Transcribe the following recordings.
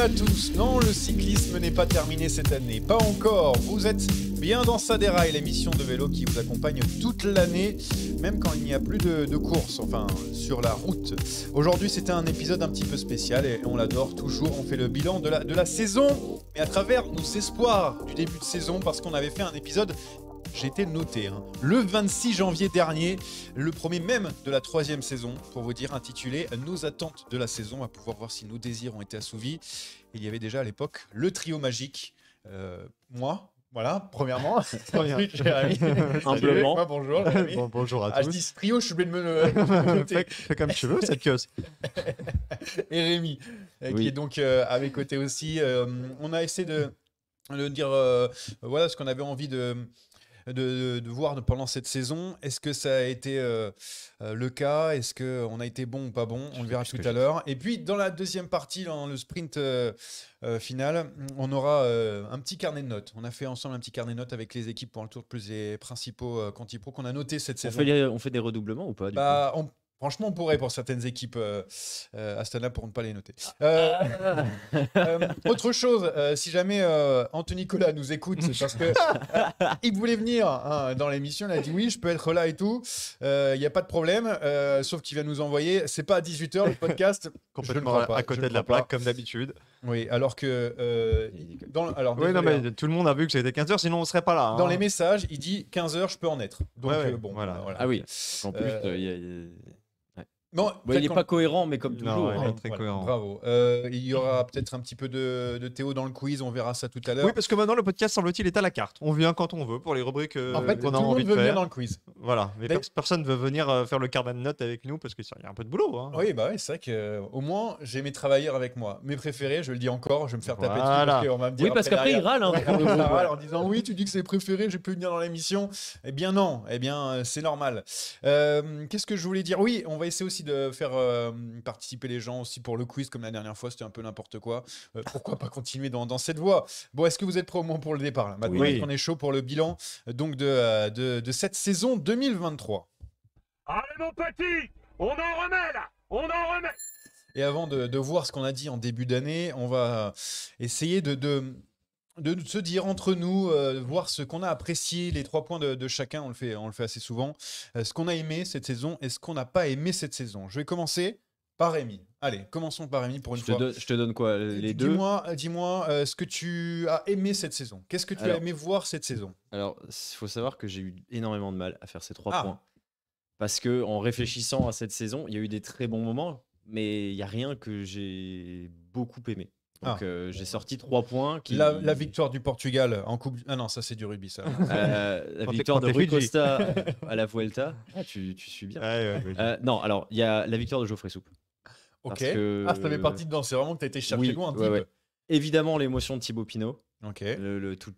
à tous. Non, le cyclisme n'est pas terminé cette année. Pas encore. Vous êtes bien dans rails, l'émission de vélo qui vous accompagne toute l'année, même quand il n'y a plus de, courses, course, enfin sur la route. Aujourd'hui, c'était un épisode un petit peu spécial et on l'adore toujours. On fait le bilan de la, de la saison, mais à travers nos espoirs du début de saison, parce qu'on avait fait un épisode j'ai été noté. Hein. Le 26 janvier dernier, le premier même de la troisième saison, pour vous dire, intitulé Nos attentes de la saison, à pouvoir voir si nos désirs ont été assouvis. Il y avait déjà à l'époque le trio magique. Euh, moi, voilà, premièrement. Humblement. bonjour. Bon, bonjour à ah, tous. Je dis trio, je de me le. fais, fais comme tu veux, cette kiosque. Et Rémi, euh, qui est donc euh, à mes côtés aussi. on a essayé de, dire voilà ce qu'on avait envie de de, voir pendant cette saison. Est-ce que ça a été euh, euh, le cas Est-ce qu'on a été bon ou pas bon On le verra tout à l'heure. Et puis, dans la deuxième partie, dans le sprint euh, final, on aura un petit carnet de notes. On a fait ensemble un petit carnet de notes avec les équipes pour le tour, de plus les principaux Contipro qu'on a noté cette on saison. Fait on fait des redoublements ou pas bah, Franchement, on pourrait pour certaines équipes euh, euh, Astana pour ne pas les noter. Euh, autre chose, si jamais Anthony Cola nous écoute, c'est parce que il voulait venir hein, dans l'émission, il a dit oui, je peux être là et tout, il n'y a pas de problème, sauf qu'il va nous envoyer, c'est pas à 18h le podcast, complètement à côté de la plaque comme d'habitude. Oui, alors que dans, alors oui, non, mais tout le monde a vu que c'était 15h, sinon on serait pas là. Hein. Dans les messages, il dit 15h, je peux en être. Donc bon, voilà. Ah oui. En plus, il y a... Non, il n'est pas cohérent, mais comme toujours. Hein. très cohérent. Bravo. Euh, il y aura peut-être un petit peu de, Théo dans le quiz, on verra ça tout à l'heure. Oui, parce que maintenant, le podcast, semble-t-il, est à la carte. On vient quand on veut pour les rubriques euh, en fait, on a envie de veut venir dans le quiz. Voilà, mais personne ne veut venir euh, faire le carnet de notes avec nous parce qu'il y a un peu de boulot. Hein. Oui, bah c'est vrai qu'au moins, j'ai mes travailleurs avec moi. Mes préférés, je le dis encore, je vais me faire taper dessus. Parce me dire oui, parce qu'après, ils râlent. Hein, en disant Oui, tu dis que c'est préféré, je peux venir dans l'émission. Eh bien, non, eh bien, c'est normal. Qu'est-ce que je voulais dire Oui, on va essayer aussi de faire euh, participer les gens aussi pour le quiz, comme la dernière fois, c'était un peu n'importe quoi. Euh, pourquoi pas continuer dans, cette voie Bon, est-ce que vous êtes prêts au moins pour le départ Maintenant, on est chaud pour le bilan euh, donc de, cette saison 2023. Allez, mon petit On en remet là On en remet et avant de, de voir ce qu'on a dit en début d'année, on va essayer de, de, de se dire entre nous, euh, voir ce qu'on a apprécié, les trois points de, chacun, on le fait, on le fait assez souvent. Euh, ce qu'on a aimé cette saison et ce qu'on n'a pas aimé cette saison. Je vais commencer par Rémi. Allez, commençons par Rémi pour une fois. je te donne quoi Les deux euh, Dis-moi ce que tu as aimé cette saison. Qu'est-ce que tu as aimé voir cette saison Alors, il faut savoir que j'ai eu énormément de mal à faire ces trois ah. points. Parce que en réfléchissant à cette saison, il y a eu des très bons moments, mais il n'y a rien que j'ai beaucoup aimé. Donc ah. euh, j'ai sorti trois points. Qui... La, victoire du Portugal en Coupe. Ah non, ça c'est du rugby ça. Euh, la victoire de Rui Costa à la Vuelta. tu, tu, suis bien. Euh, non, alors il y a la victoire de Geoffrey Soupe. Ok. Ah, ça fait parti dedans. C'est vraiment que tu as été chercher Évidemment, l'émotion de Thibaut Pinot. Ok.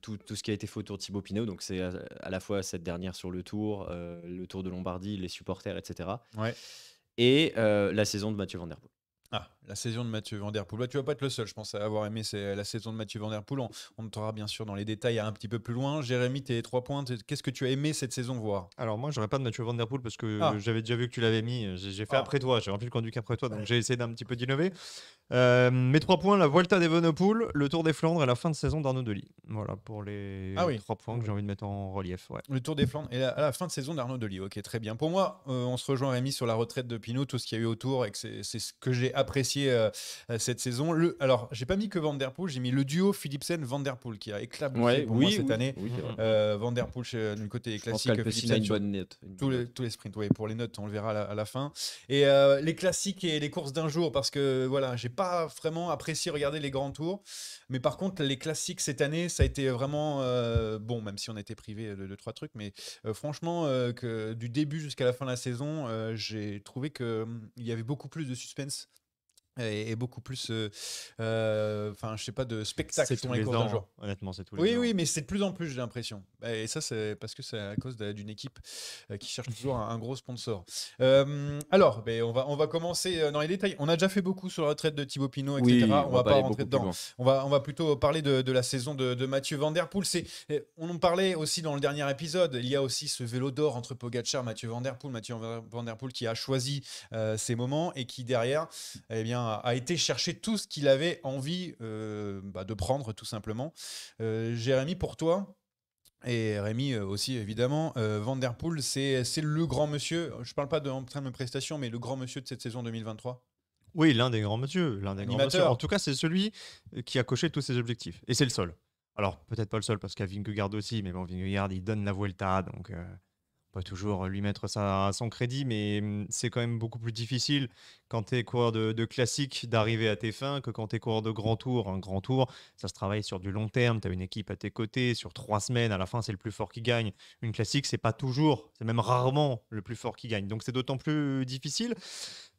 tout, ce qui a été fait autour de Thibaut Pinot. Donc c'est à, la fois cette dernière sur le tour, le tour de Lombardie, les supporters, etc. Ouais. Et la saison de Mathieu Van Der Poel. Ah, la saison de Mathieu Van Der Poel. Bah, tu vas pas être le seul, je pense, à avoir aimé la saison de Mathieu Van Der On, on t'aura bien sûr dans les détails un petit peu plus loin. Jérémy, tes trois points, qu'est-ce que tu as aimé cette saison voir Alors moi, j'aurais pas de Mathieu Van parce que ah. j'avais déjà vu que tu l'avais mis. J'ai fait ah. après toi, j'ai rempli le conduit après toi, donc j'ai essayé d'un petit peu d'innover. Euh, mes trois points, la Volta des Venopoul, le Tour des Flandres et la fin de saison d'Arnaud Delis. Voilà pour les ah trois points que j'ai envie de mettre en relief. Le Tour des Flandres et la, fin de saison d'Arnaud Delis. Ok, très bien. Pour moi, euh, on se rejoint Rémi sur la retraite de Pinot, tout ce qu'il a eu autour et c'est ce que j'ai apprécié euh, euh, cette saison. Le, alors, j'ai pas mis que Van Der Poel, j'ai mis le duo Philipsen-Van Der Poel qui a éclaboussé pour moi cette année. Euh, Van Der Poel, du côté classique, Philipsen, Tous, les, tous sprints, pour les notes, on le verra à la, fin. Et les classiques et les courses d'un jour, parce que voilà, j'ai pas vraiment apprécié regarder les grands tours. Mais par contre, les classiques cette année, ça a été vraiment bon, même si on était privé de, trois trucs. Mais franchement, que du début jusqu'à la fin de la saison, j'ai trouvé qu'il hum, y avait beaucoup plus de suspense et, beaucoup plus, euh, euh, enfin, je sais pas, de spectacle. C'est tous les ans, honnêtement, c'est tous les Oui, oui, mais c'est de plus en plus, j'ai l'impression. Et ça, c'est parce que c'est à cause d'une équipe euh, qui cherche toujours un, gros sponsor. alors, ben, on, va, on va commencer dans les détails. On a déjà fait beaucoup sur la retraite de Thibaut Pinot, etc. on, va, pas rentrer dedans. On va, on va plutôt parler de, la saison de, Mathieu Van Der Poel. On en parlait aussi dans le dernier épisode. Il y a aussi ce vélo d'or entre Pogacar, Mathieu Van Der Poel. Mathieu Van Der Poel qui a choisi ces moments et qui, derrière, eh bien, a été chercher tout ce qu'il avait envie euh, bah, de prendre, tout simplement. Euh, Jérémy, pour toi, et Rémy euh, aussi, évidemment. Vanderpool Van c'est le grand monsieur. Je parle pas de, de prestations, mais le grand monsieur de cette saison 2023. Oui, l'un des grands monsieur. L'un des grands En tout cas, c'est celui qui a coché tous ses objectifs. Et c'est le seul. Alors, peut-être pas le seul, parce qu'il y a Vingegaard aussi, mais bon, Vingegaard, il donne la Vuelta, donc pas toujours euh, lui mettre ça à son crédit, mais mmh, c'est quand même beaucoup plus difficile quand tu es coureur de, classique d'arriver à tes fins que quand tu es coureur de grand tour. Un grand tour, ça se travaille sur du long terme, tu as une équipe à tes côtés, sur trois semaines, à la fin c'est le plus fort qui gagne. Une classique, c'est pas toujours, c'est même rarement le plus fort qui gagne. Donc c'est d'autant plus difficile.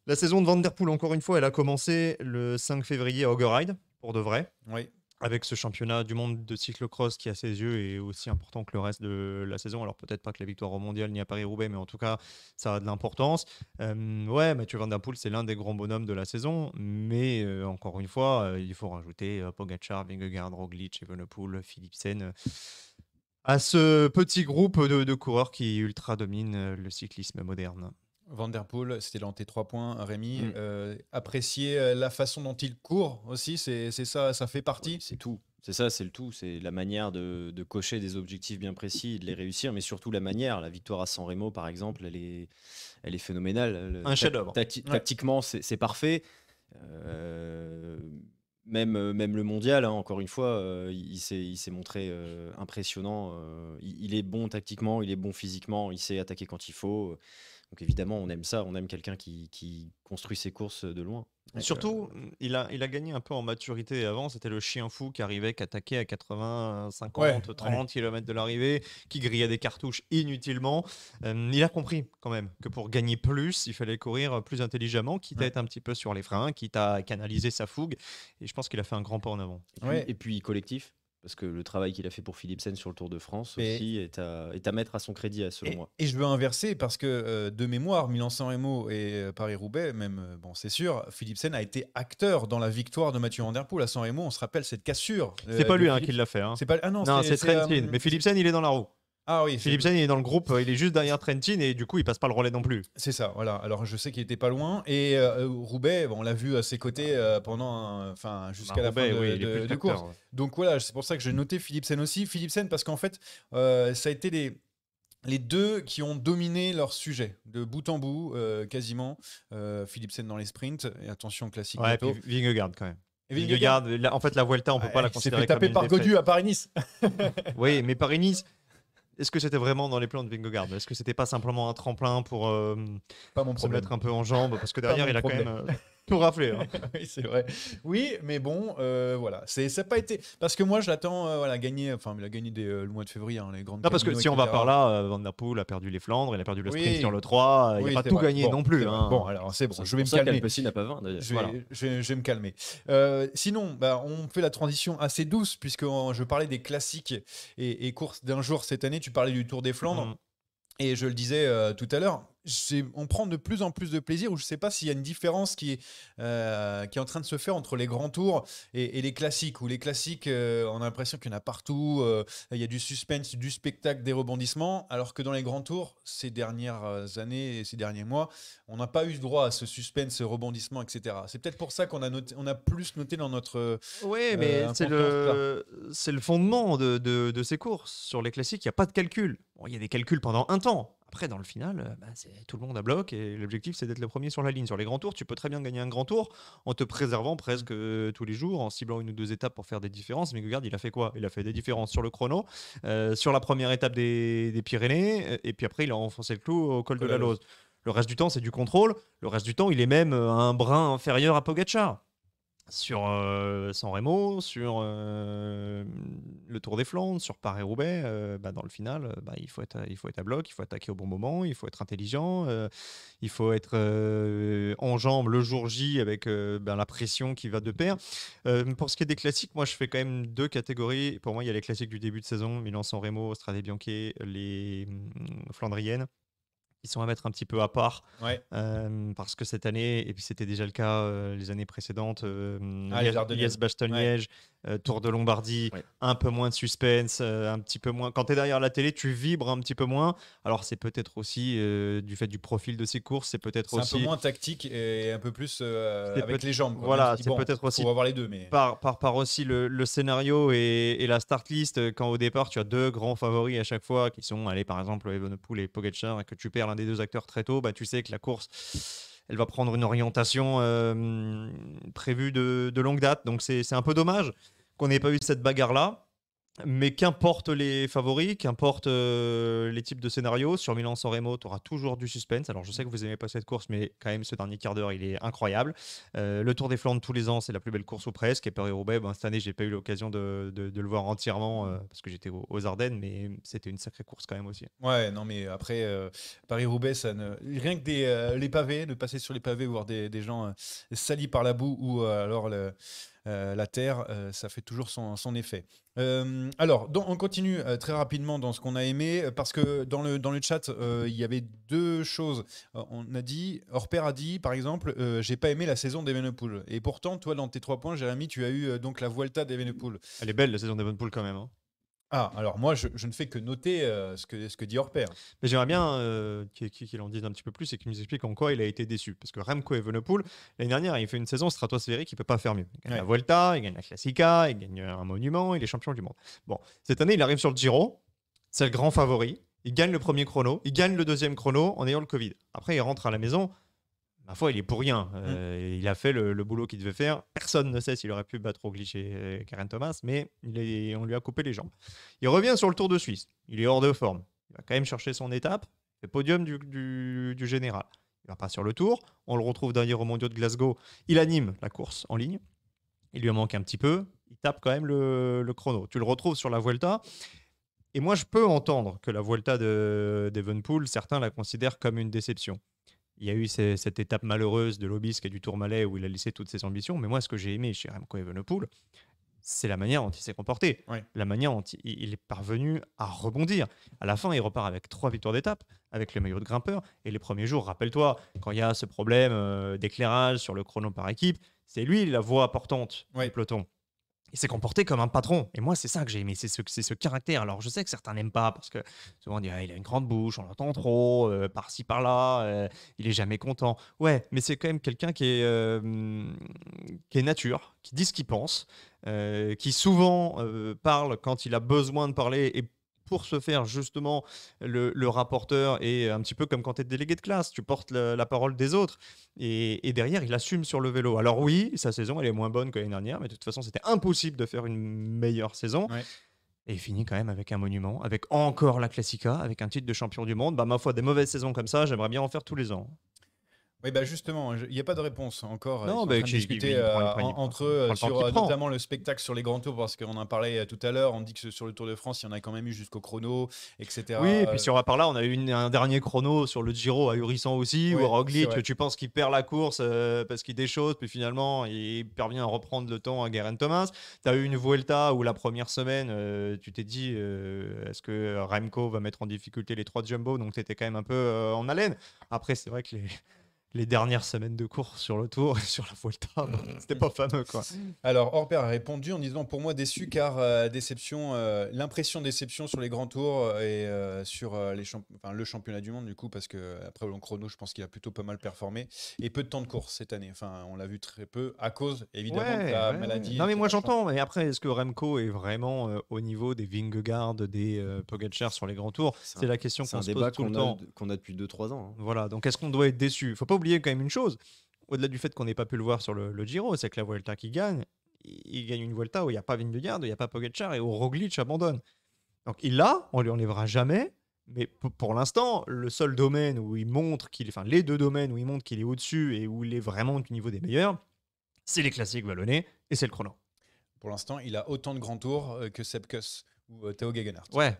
La saison de Vanderpool, encore une fois, elle a commencé le 5 février à Hoggeride, pour de vrai. Oui, avec ce championnat du monde de cyclocross qui, à ses yeux, est aussi important que le reste de la saison. Alors, peut-être pas que la victoire au mondial ni à Paris-Roubaix, mais en tout cas, ça a de l'importance. ouais, Mathieu Van Der Poel, c'est l'un des grands bonhommes de la saison, mais encore une fois, il faut rajouter Pogacar, Vingegaard, Roglic, Evenepoel, Philipsen à ce petit groupe de coureurs qui ultra domine le cyclisme moderne. Vanderpool, c'était dans tes trois points, Rémi. Mm. Euh, apprécier euh, la façon dont il court aussi, c'est ça, ça fait partie. c'est tout. C'est ça, c'est le tout. C'est la manière de, cocher des objectifs bien précis, de les réussir, mais surtout la manière. La victoire à San Remo, par exemple, elle est, elle est phénoménale. Un chef-d'œuvre. Tactiquement, c'est parfait. Euh, même, même le mondial, hein, encore une fois, il, s'est montré impressionnant. Il, il, est bon tactiquement, il est bon physiquement, il sait attaquer quand il faut. Donc évidemment, on aime ça, on aime quelqu'un qui, construit ses courses de loin. Surtout, euh, il, a, gagné un peu en maturité avant. C'était le chien fou qui arrivait, qui attaquait à 80, 50, 30 km de l'arrivée, qui grillait des cartouches inutilement. Euh, il a compris quand même que pour gagner plus, il fallait courir plus intelligemment, quitte à être un petit peu sur les freins, quitte à canaliser sa fougue. Et je pense qu'il a fait un grand pas en avant. et puis collectif, parce que le travail qu'il a fait pour Philipsen sur le Tour de France aussi est à, mettre à son crédit, à, selon moi. Et je veux inverser parce que euh, de mémoire, Milan-San Remo et euh, Paris-Roubaix, même, euh, bon, c'est sûr, Philipsen a été acteur dans la victoire de Mathieu Van Der Poel à San Remo. On se rappelle cette cassure. C'est pas lui hein, qui l'a fait. Hein. Pas, ah non, non c'est Trentin. Mais Philipsen, il est dans la roue. Ah oui. il est dans le groupe, il est juste derrière Trentin et du coup, il passe pas le relais non plus. C'est ça, voilà. Alors, je sais qu'il était pas loin. Et euh, euh, Roubaix, on l'a vu à ses côtés euh, pendant, enfin, jusqu'à bah, la fin de, course. Donc voilà, c'est pour ça que j'ai noté Philipsen aussi. Philipsen, parce qu'en fait, ça a été les les deux qui ont dominé leur sujet, de bout en bout, quasiment. Philippe Sen dans les sprints, et attention, classique. Ouais, Vingegaard quand même. en fait, la Vuelta, on peut ah, pas la considérer. comme Il s'est fait taper par Godu à Paris-Nice. oui, mais Paris-Nice, est-ce que c'était vraiment dans les plans de Vingegaard Est-ce que c'était pas simplement un tremplin pour, se euh, pas mon mettre un peu en jambes Parce que derrière, il a quand même. Pour rappeler, hein. oui, c'est vrai. Oui, mais bon, euh, voilà. C'est, ça n'a pas été. Parce que moi, je l'attends euh, voilà, gagner. Enfin, il a gagné des euh, le mois de février, hein, les grandes. Non, parce que si on va par là, Van der Poel a perdu les Flandres, il a perdu le sprint sur le 3. il n'a pas tout gagné non plus. Hein. Bon, alors c'est bon. je vais me calmer. Je, vais, me calmer. sinon, bah, on fait la transition assez douce, puisque je parlais des classiques et, courses d'un jour cette année. Tu parlais du Tour des Flandres. Mm-hmm. Et je le disais tout à l'heure, on prend de plus en plus de plaisir, ou je ne sais pas s'il y a une différence qui est, euh, qui est en train de se faire entre les grands tours et, les classiques, où les classiques, euh, on a l'impression qu'il y en a partout, euh, il y a du suspense, du spectacle, des rebondissements, alors que dans les grands tours, ces dernières années et ces derniers mois, on n'a pas eu droit à ce suspense, ce rebondissement, etc. C'est peut-être pour ça qu'on a, a plus noté dans notre... Oui, mais c'est le, fondement de, ces courses. Sur les classiques, il n'y a pas de calcul. il y a des calculs pendant un temps, après, dans le final, euh, bah, tout le monde à bloc et l'objectif, c'est d'être le premier sur la ligne. Sur les grands tours, tu peux très bien gagner un grand tour en te préservant presque mm. euh, tous les jours, en ciblant une ou deux étapes pour faire des différences. Mais regarde, il a fait quoi Il a fait des différences sur le chrono, euh, sur la première étape des, Pyrénées, et puis après, il a enfoncé le clou au col de la Lose. Le reste du temps, c'est du contrôle. Le reste du temps, il est même un brin inférieur à Pogachar sur euh, San Remo, sur euh, le Tour des Flandres, sur Paris-Roubaix, euh, bah, dans le final, bah, il, faut être, à bloc, il faut attaquer au bon moment, il faut être intelligent, il faut être en jambes le jour J avec ben, la pression qui va de pair. pour ce qui est des classiques, moi je fais quand même deux catégories. Pour moi, il y a les classiques du début de saison, Milan-San Remo, Strade Bianche, les hum, Flandriennes ils sont à mettre un petit peu à part. Euh, parce que cette année, et puis c'était déjà le cas euh, les années précédentes, euh, ah, Liège, liège euh, Tour de Lombardie, un peu moins de suspense, euh, un petit peu moins. Quand tu es derrière la télé, tu vibres un petit peu moins. Alors, c'est peut-être aussi euh, du fait du profil de ces courses, c'est peut-être aussi. un peu moins tactique et un peu plus avec les jambes. Voilà, c'est peut-être aussi. On va voir les deux. Mais... Par, par, par aussi le, scénario et, et, la start list, quand au départ, tu as deux grands favoris à chaque fois qui sont, allez, par exemple, Evenepoel et Pogacar, et que tu perds l'un des deux acteurs très tôt, bah, tu sais que la course elle va prendre une orientation euh, prévue de, de, longue date. Donc c'est un peu dommage qu'on n'ait pas eu cette bagarre-là. Mais qu'importe les favoris, qu'importe euh, les types de scénarios, sur Milan-San Remo, tu auras toujours du suspense. Alors je sais que vous aimez pas cette course, mais quand même ce dernier quart d'heure, il est incroyable. Euh, le Tour des Flandres tous les ans, c'est la plus belle course ou presque. Et Paris-Roubaix, ben, cette année, j'ai pas eu l'occasion de, le voir entièrement euh, parce que j'étais aux, Ardennes, mais c'était une sacrée course quand même aussi. Ouais, non, mais après, Paris-Roubaix, rien que les pavés, de passer sur les pavés, voir des, des gens salis par la boue ou alors le... Euh, la Terre, euh, ça fait toujours son, effet. Euh, alors, on continue très rapidement dans ce qu'on a aimé, parce que dans le, dans le chat, il y avait deux choses. On a dit, Orpère a dit, par exemple, j'ai pas aimé la saison d'Evenepoel. Et pourtant, toi, dans tes trois points, Jérémy, tu as eu donc la Vuelta d'Evenepoel. Elle est belle, la saison d'Evenepoel, quand même. Hein. Ah, alors moi, je, ne fais que noter euh, ce, que, dit Orper. Mais j'aimerais bien euh, qu'il en dise un petit peu plus et qu'il nous explique en quoi il a été déçu. Parce que Remco Evenepoel, l'année dernière, il fait une saison stratosphérique, il ne peut pas faire mieux. Il gagne la Volta, il gagne la Classica, il gagne un monument, il est champion du monde. Bon, cette année, il arrive sur le Giro, c'est le grand favori. Il gagne le premier chrono, il gagne le deuxième chrono en ayant le Covid. Après, il rentre à la maison, ma foi, il est pour rien. Mm. Euh, il a fait le, boulot qu'il devait faire. Personne ne sait s'il aurait pu battre au glitcher euh, Karen Thomas, mais on lui a coupé les jambes. Il revient sur le Tour de Suisse. Il est hors de forme. Il va quand même chercher son étape, le podium du, général. Il va pas sur le Tour. On le retrouve derrière au Mondiaux de Glasgow. Il anime la course en ligne. Il lui en manque un petit peu. Il tape quand même le, chrono. Tu le retrouves sur la Vuelta. Et moi, je peux entendre que la Vuelta de d'Evenpool, certains la considèrent comme une déception il y a eu cette étape malheureuse de l'obisque et du tour malais où il a laissé toutes ses ambitions. Mais moi, ce que j'ai aimé chez Remco Evenepoel, c'est la manière dont il s'est comporté, la manière dont il est parvenu à rebondir. À la fin, il repart avec trois victoires d'étape, avec le maillot de grimpeur. Et les premiers jours, rappelle-toi, quand il y a ce problème euh, d'éclairage sur le chrono par équipe, c'est lui la voix portante du peloton il s'est comporté comme un patron. Et moi, c'est ça que j'ai aimé, c'est ce, ce caractère. Alors, je sais que certains n'aiment pas parce que souvent on dit ah, il a une grande bouche, on l'entend trop, euh, par-ci, par-là, euh, il est jamais content. Ouais, mais c'est quand même quelqu'un qui, est euh, qui est nature, qui dit ce qu'il pense, qui souvent parle quand il a besoin de parler et pour se faire, justement, le, rapporteur et un petit peu comme quand tu es délégué de classe, tu portes la parole des autres. Et, derrière, il assume sur le vélo. Alors oui, sa saison, elle est moins bonne que l'année dernière, mais de toute façon, c'était impossible de faire une meilleure saison. Et il finit quand même avec un monument, avec encore la Classica, avec un titre de champion du monde. Bah, ma foi, des mauvaises saisons comme ça, j'aimerais bien en faire tous les ans. Oui, bah, justement, il n'y a pas de réponse encore. Euh, non, mais j'ai discuté entre eux, sur, euh, notamment le spectacle sur les grands tours, parce qu'on en parlait euh, tout à l'heure. On dit que sur le Tour de France, il y en a quand même eu jusqu'au chrono, etc. Oui, et puis sur à par là, on a eu un dernier chrono sur le Giro ahurissant aussi, où Roglic, tu penses qu'il perd la course parce qu'il déchausse, puis finalement, il parvient à reprendre le temps à Guerin Thomas. Tu as eu une Vuelta où la première semaine, tu t'es dit, est-ce que Remco va mettre en difficulté les trois Jumbo Donc, tu étais quand même un peu en haleine. Après, c'est vrai que les les dernières semaines de course sur le tour et sur la Vuelta. Mmh. C'était pas fameux, quoi. Mmh. Alors, Orper a répondu en disant Pour moi, déçu, car euh, déception, euh, l'impression déception sur les grands tours euh, et sur les enfin, le championnat du monde, du coup, parce que après le chrono, je pense qu'il a plutôt pas mal performé et peu de temps de course cette année. Enfin, on l'a vu très peu à cause, évidemment, de la maladie. Non, mais moi, j'entends. Mais après, est-ce que Remco est vraiment au niveau des Vingegaard, des Pogacar sur les grands tours C'est la question qu'on se tout le Qu'on a depuis 2-3 ans. Hein. Voilà. Donc, est-ce qu'on doit être déçu Faut pas quand même une chose. Au-delà du fait qu'on n'ait pas pu le voir sur le, Giro, c'est que la Vuelta qui gagne, il gagne une Vuelta où il n'y a pas Vingegaard, il n'y a pas Pogacar et où Roglic abandonne. Donc il l'a, on lui enlèvera jamais. Mais pour l'instant, le seul domaine où il montre qu'il, enfin les deux domaines où il montre qu'il est au-dessus et où il est vraiment du niveau des meilleurs, c'est les classiques vallonnés et c'est le chrono. Pour l'instant, il a autant de grands tours euh, que Seb Kuss ou euh, Théo Gegenhardt. Ouais,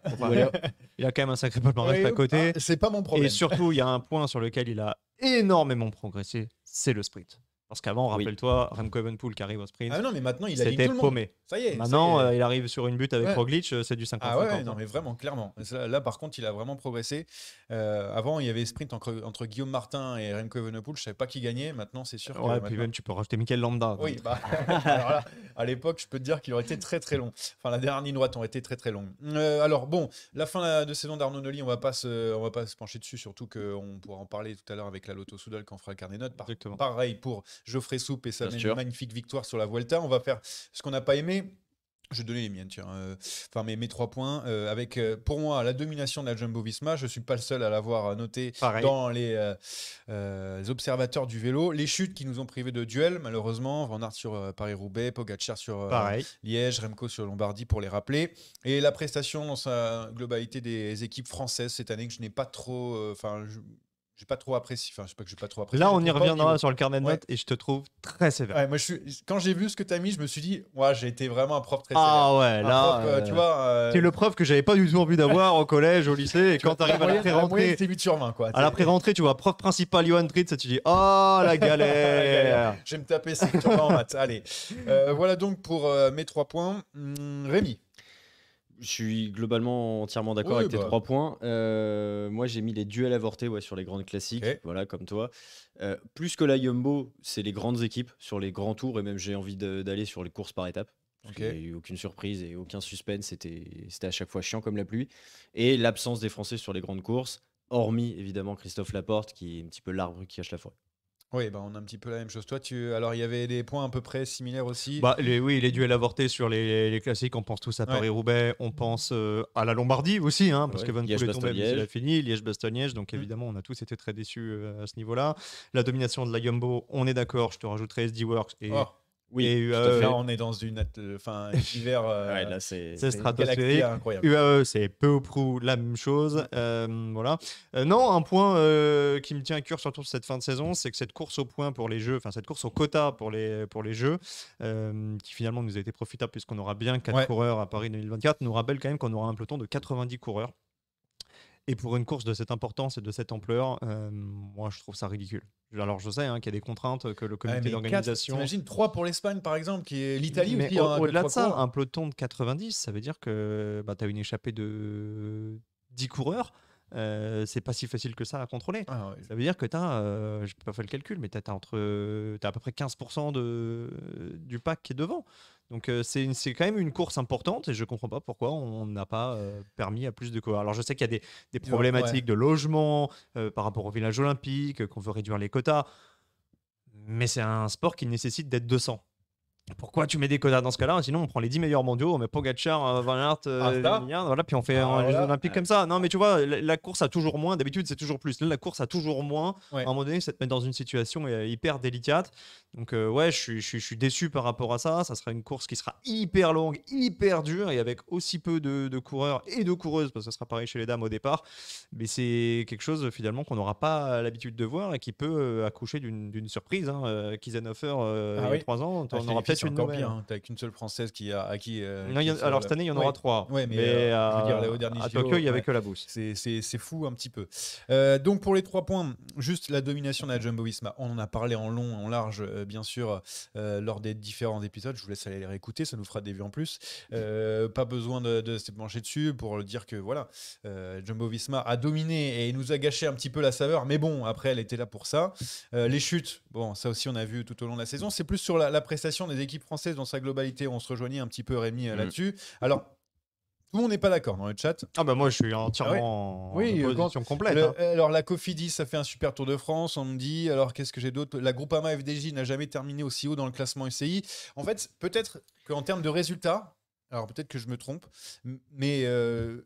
il a quand même un sacré de à côté. Ah, c'est pas mon problème. Et surtout, il y a un point sur lequel il a énormément progressé, c'est le sprint. Parce qu'avant, rappelle-toi, Remco Evenpool qui arrive au sprint. Ah non, mais maintenant, il été paumé. Ça y est. Maintenant, y est. Euh, il arrive sur une butte avec Roglic, euh, c'est du 50 Ah ouais, hein. non, mais vraiment, clairement. Là, par contre, il a vraiment progressé. Euh, avant, il y avait sprint entre, Guillaume Martin et Remco Evenpool. Je savais pas qui gagnait. Maintenant, c'est sûr. Ouais, puis même, tu peux rajouter Michael Lambda. Oui, bah, alors là, à l'époque, je peux te dire qu'il aurait été très, très long. Enfin, la dernière ligne droite aurait été très, très longue. alors, bon, la fin de saison d'Arnaud Noli, on va pas se, on va pas se pencher dessus, surtout qu'on pourra en parler tout à l'heure avec la loto Soudal quand on fera le carnet notes. Exactement. pareil pour Geoffrey Soupe et sa magnifique victoire sur la Vuelta. On va faire ce qu'on n'a pas aimé. Je vais donner les miennes, tiens. Euh, enfin, mes, mes trois points. Euh, avec, euh, pour moi, la domination de la Jumbo Visma. Je ne suis pas le seul à l'avoir noté dans les, observateurs du vélo. Les chutes qui nous ont privés de duel, malheureusement. Van Aert sur Paris-Roubaix, Pogacar sur Liège, Remco sur Lombardie, pour les rappeler. Et la prestation dans sa globalité des équipes françaises cette année que je n'ai pas trop. Enfin, j'ai pas trop apprécié. Enfin, je sais pas que j'ai pas trop apprécié. Là, on y reviendra sur le carnet de notes et je te trouve très sévère. moi, je suis... quand j'ai vu ce que t'as mis, je me suis dit, ouais, j'ai été vraiment un prof très ah sévère. Ah ouais, là, euh, euh, tu vois. Euh... Es le prof que j'avais pas du tout envie d'avoir au collège, au lycée. Et quand tu arrives à la pré-rentrée, c'est sur main, quoi. À la pré-rentrée, tu vois, prof principal, Johan Tritz, tu dis, oh la galère. je vais me taper 5 en maths. Allez, euh, voilà donc pour mes 3 points. Hmm, Rémi. Je suis globalement entièrement d'accord avec tes bah. trois points. Euh, moi, j'ai mis les duels avortés sur les grandes classiques, voilà, comme toi. Euh, plus que la Yumbo, c'est les grandes équipes sur les grands tours et même j'ai envie d'aller sur les courses par étapes. Il n'y a eu aucune surprise et aucun suspense. C'était à chaque fois chiant comme la pluie. Et l'absence des Français sur les grandes courses, hormis évidemment Christophe Laporte, qui est un petit peu l'arbre qui cache la forêt. Oui, bah, on a un petit peu la même chose. Toi, tu... alors il y avait des points à peu près similaires aussi. Bah, oui, les duels avortés sur les, classiques, on pense tous à Paris-Roubaix, on pense euh, à la Lombardie aussi, hein, parce que Van Poel est il a fini, Liège-Bastogne-Liège, donc mm. évidemment, on a tous été très déçus euh, à ce niveau-là. La domination de la Gumbo, on est d'accord, je te rajouterai SD Works et. Oh. Oui, euh, on est dans une, euh, enfin, l'hiver, hiver. Euh, c'est UAE, c'est peu ou prou la même chose. voilà. non, un point qui me tient à cœur surtout cette fin de saison, c'est que cette course au point pour les jeux, enfin cette course au quota pour les pour les jeux, qui finalement nous a été profitable puisqu'on aura bien 4 coureurs à Paris 2024, nous rappelle quand même qu'on aura un peloton de 90 coureurs et pour une course de cette importance et de cette ampleur, euh, moi, je trouve ça ridicule. Alors, je sais hein, qu'il y a des contraintes que le comité d'organisation. Imagine 3 pour l'Espagne, par exemple, qui est l'Italie Mais hein, Au-delà de, ça, un peloton de 90, ça veut dire que bah, tu as une échappée de 10 coureurs. Euh, c'est pas si facile que ça à contrôler. Ah, ça veut dire que tu as, euh, je pas fait le calcul, mais tu à peu près 15% de, du pack qui est devant. Donc euh, c'est quand même une course importante et je comprends pas pourquoi on n'a pas euh, permis à plus de coureurs. Alors je sais qu'il y a des, problématiques de logement euh, par rapport au village olympique, qu'on veut réduire les quotas, mais c'est un sport qui nécessite d'être 200 pourquoi tu mets des connards dans ce cas-là Sinon, on prend les 10 meilleurs mondiaux, on met Pogacar, euh, Van Aert, euh, ah, voilà, puis on fait les ah, un comme ça. Non, mais tu vois, la, course a toujours moins. D'habitude, c'est toujours plus. Là, la course a toujours moins. À un moment donné, ça te met dans une situation euh, hyper délicate. Donc, ouais, je suis, déçu par rapport à ça. Ça sera une course qui sera hyper longue, hyper dure et avec aussi peu de, coureurs et de coureuses, parce que ce sera pareil chez les dames au départ. Mais c'est quelque chose, finalement, qu'on n'aura pas l'habitude de voir et qui peut accoucher d'une surprise. Hein. aient euh, ah, oui. 3 ans, on ah, peut-être une hein. T'as qu'une seule française qui a, acquis euh, qui. alors cette année, il y en aura trois. Ouais, mais, euh, euh, dernier à Tokyo, il n'y avait que la bouche C'est fou un petit peu. donc pour les trois points, juste la domination de la Jumbo Visma. On en a parlé en long, en large, bien sûr, lors des différents épisodes. Je vous laisse aller les réécouter, ça nous fera des vues en plus. pas besoin de, se pencher dessus pour dire que voilà, Jumbo Visma a dominé et nous a gâché un petit peu la saveur. Mais bon, après, elle était là pour ça. les chutes, bon, ça aussi, on a vu tout au long de la saison. C'est plus sur la, la prestation des l'équipe française dans sa globalité. On se rejoignait un petit peu, Rémi, euh, mm. là-dessus. Alors, tout le monde n'est pas d'accord dans le chat. Ah bah moi je suis entièrement ah oui, euh, position complète. Hein. Euh, alors la Cofidis ça fait un super Tour de France. On me dit alors qu'est-ce que j'ai d'autre La Groupama FDJ n'a jamais terminé aussi haut dans le classement SCI. En fait peut-être qu'en termes de résultats, alors peut-être que je me trompe, mais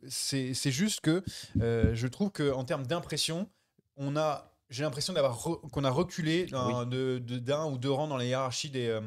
c'est juste que je trouve qu'en termes d'impression, on a j'ai l'impression d'avoir qu'on a reculé d'un de, d'un ou deux rangs dans les hiérarchies des euh,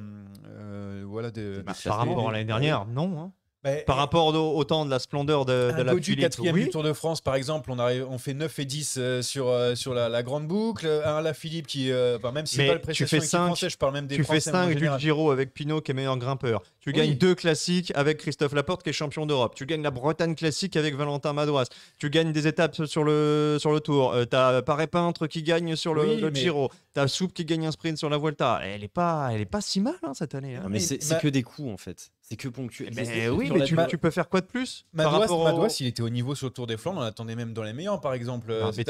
euh, voilà de par rapport à l'année dernière non hein. Bah, par rapport au, temps de la splendeur de, la du quatrième du Tour de France, par exemple, on, arrive, on fait 9 et 10 euh, sur, euh, sur la, grande boucle. la Philippe qui, euh, même si c'est pas le tu fais 5, je parle même des Tu fais 5 du Giro avec Pinot qui est meilleur grimpeur. Tu gagnes deux classiques avec Christophe Laporte qui est champion d'Europe. Tu gagnes la Bretagne classique avec Valentin Madouas. Tu gagnes des étapes sur le, sur le Tour. tu T'as Paris Peintre qui gagne sur le, tu as Giro. T'as Soupe qui gagne un sprint sur la Vuelta. Elle est pas, elle est pas si mal hein, cette année. Hein. Ah, mais, c'est bah que des coups en fait. C'est que ponctuel. Mais oui, mais tu, peux faire quoi de plus Madouas, par il était au niveau sur le Tour des Flandres, on attendait même dans les meilleurs, par exemple. Euh, ah, mais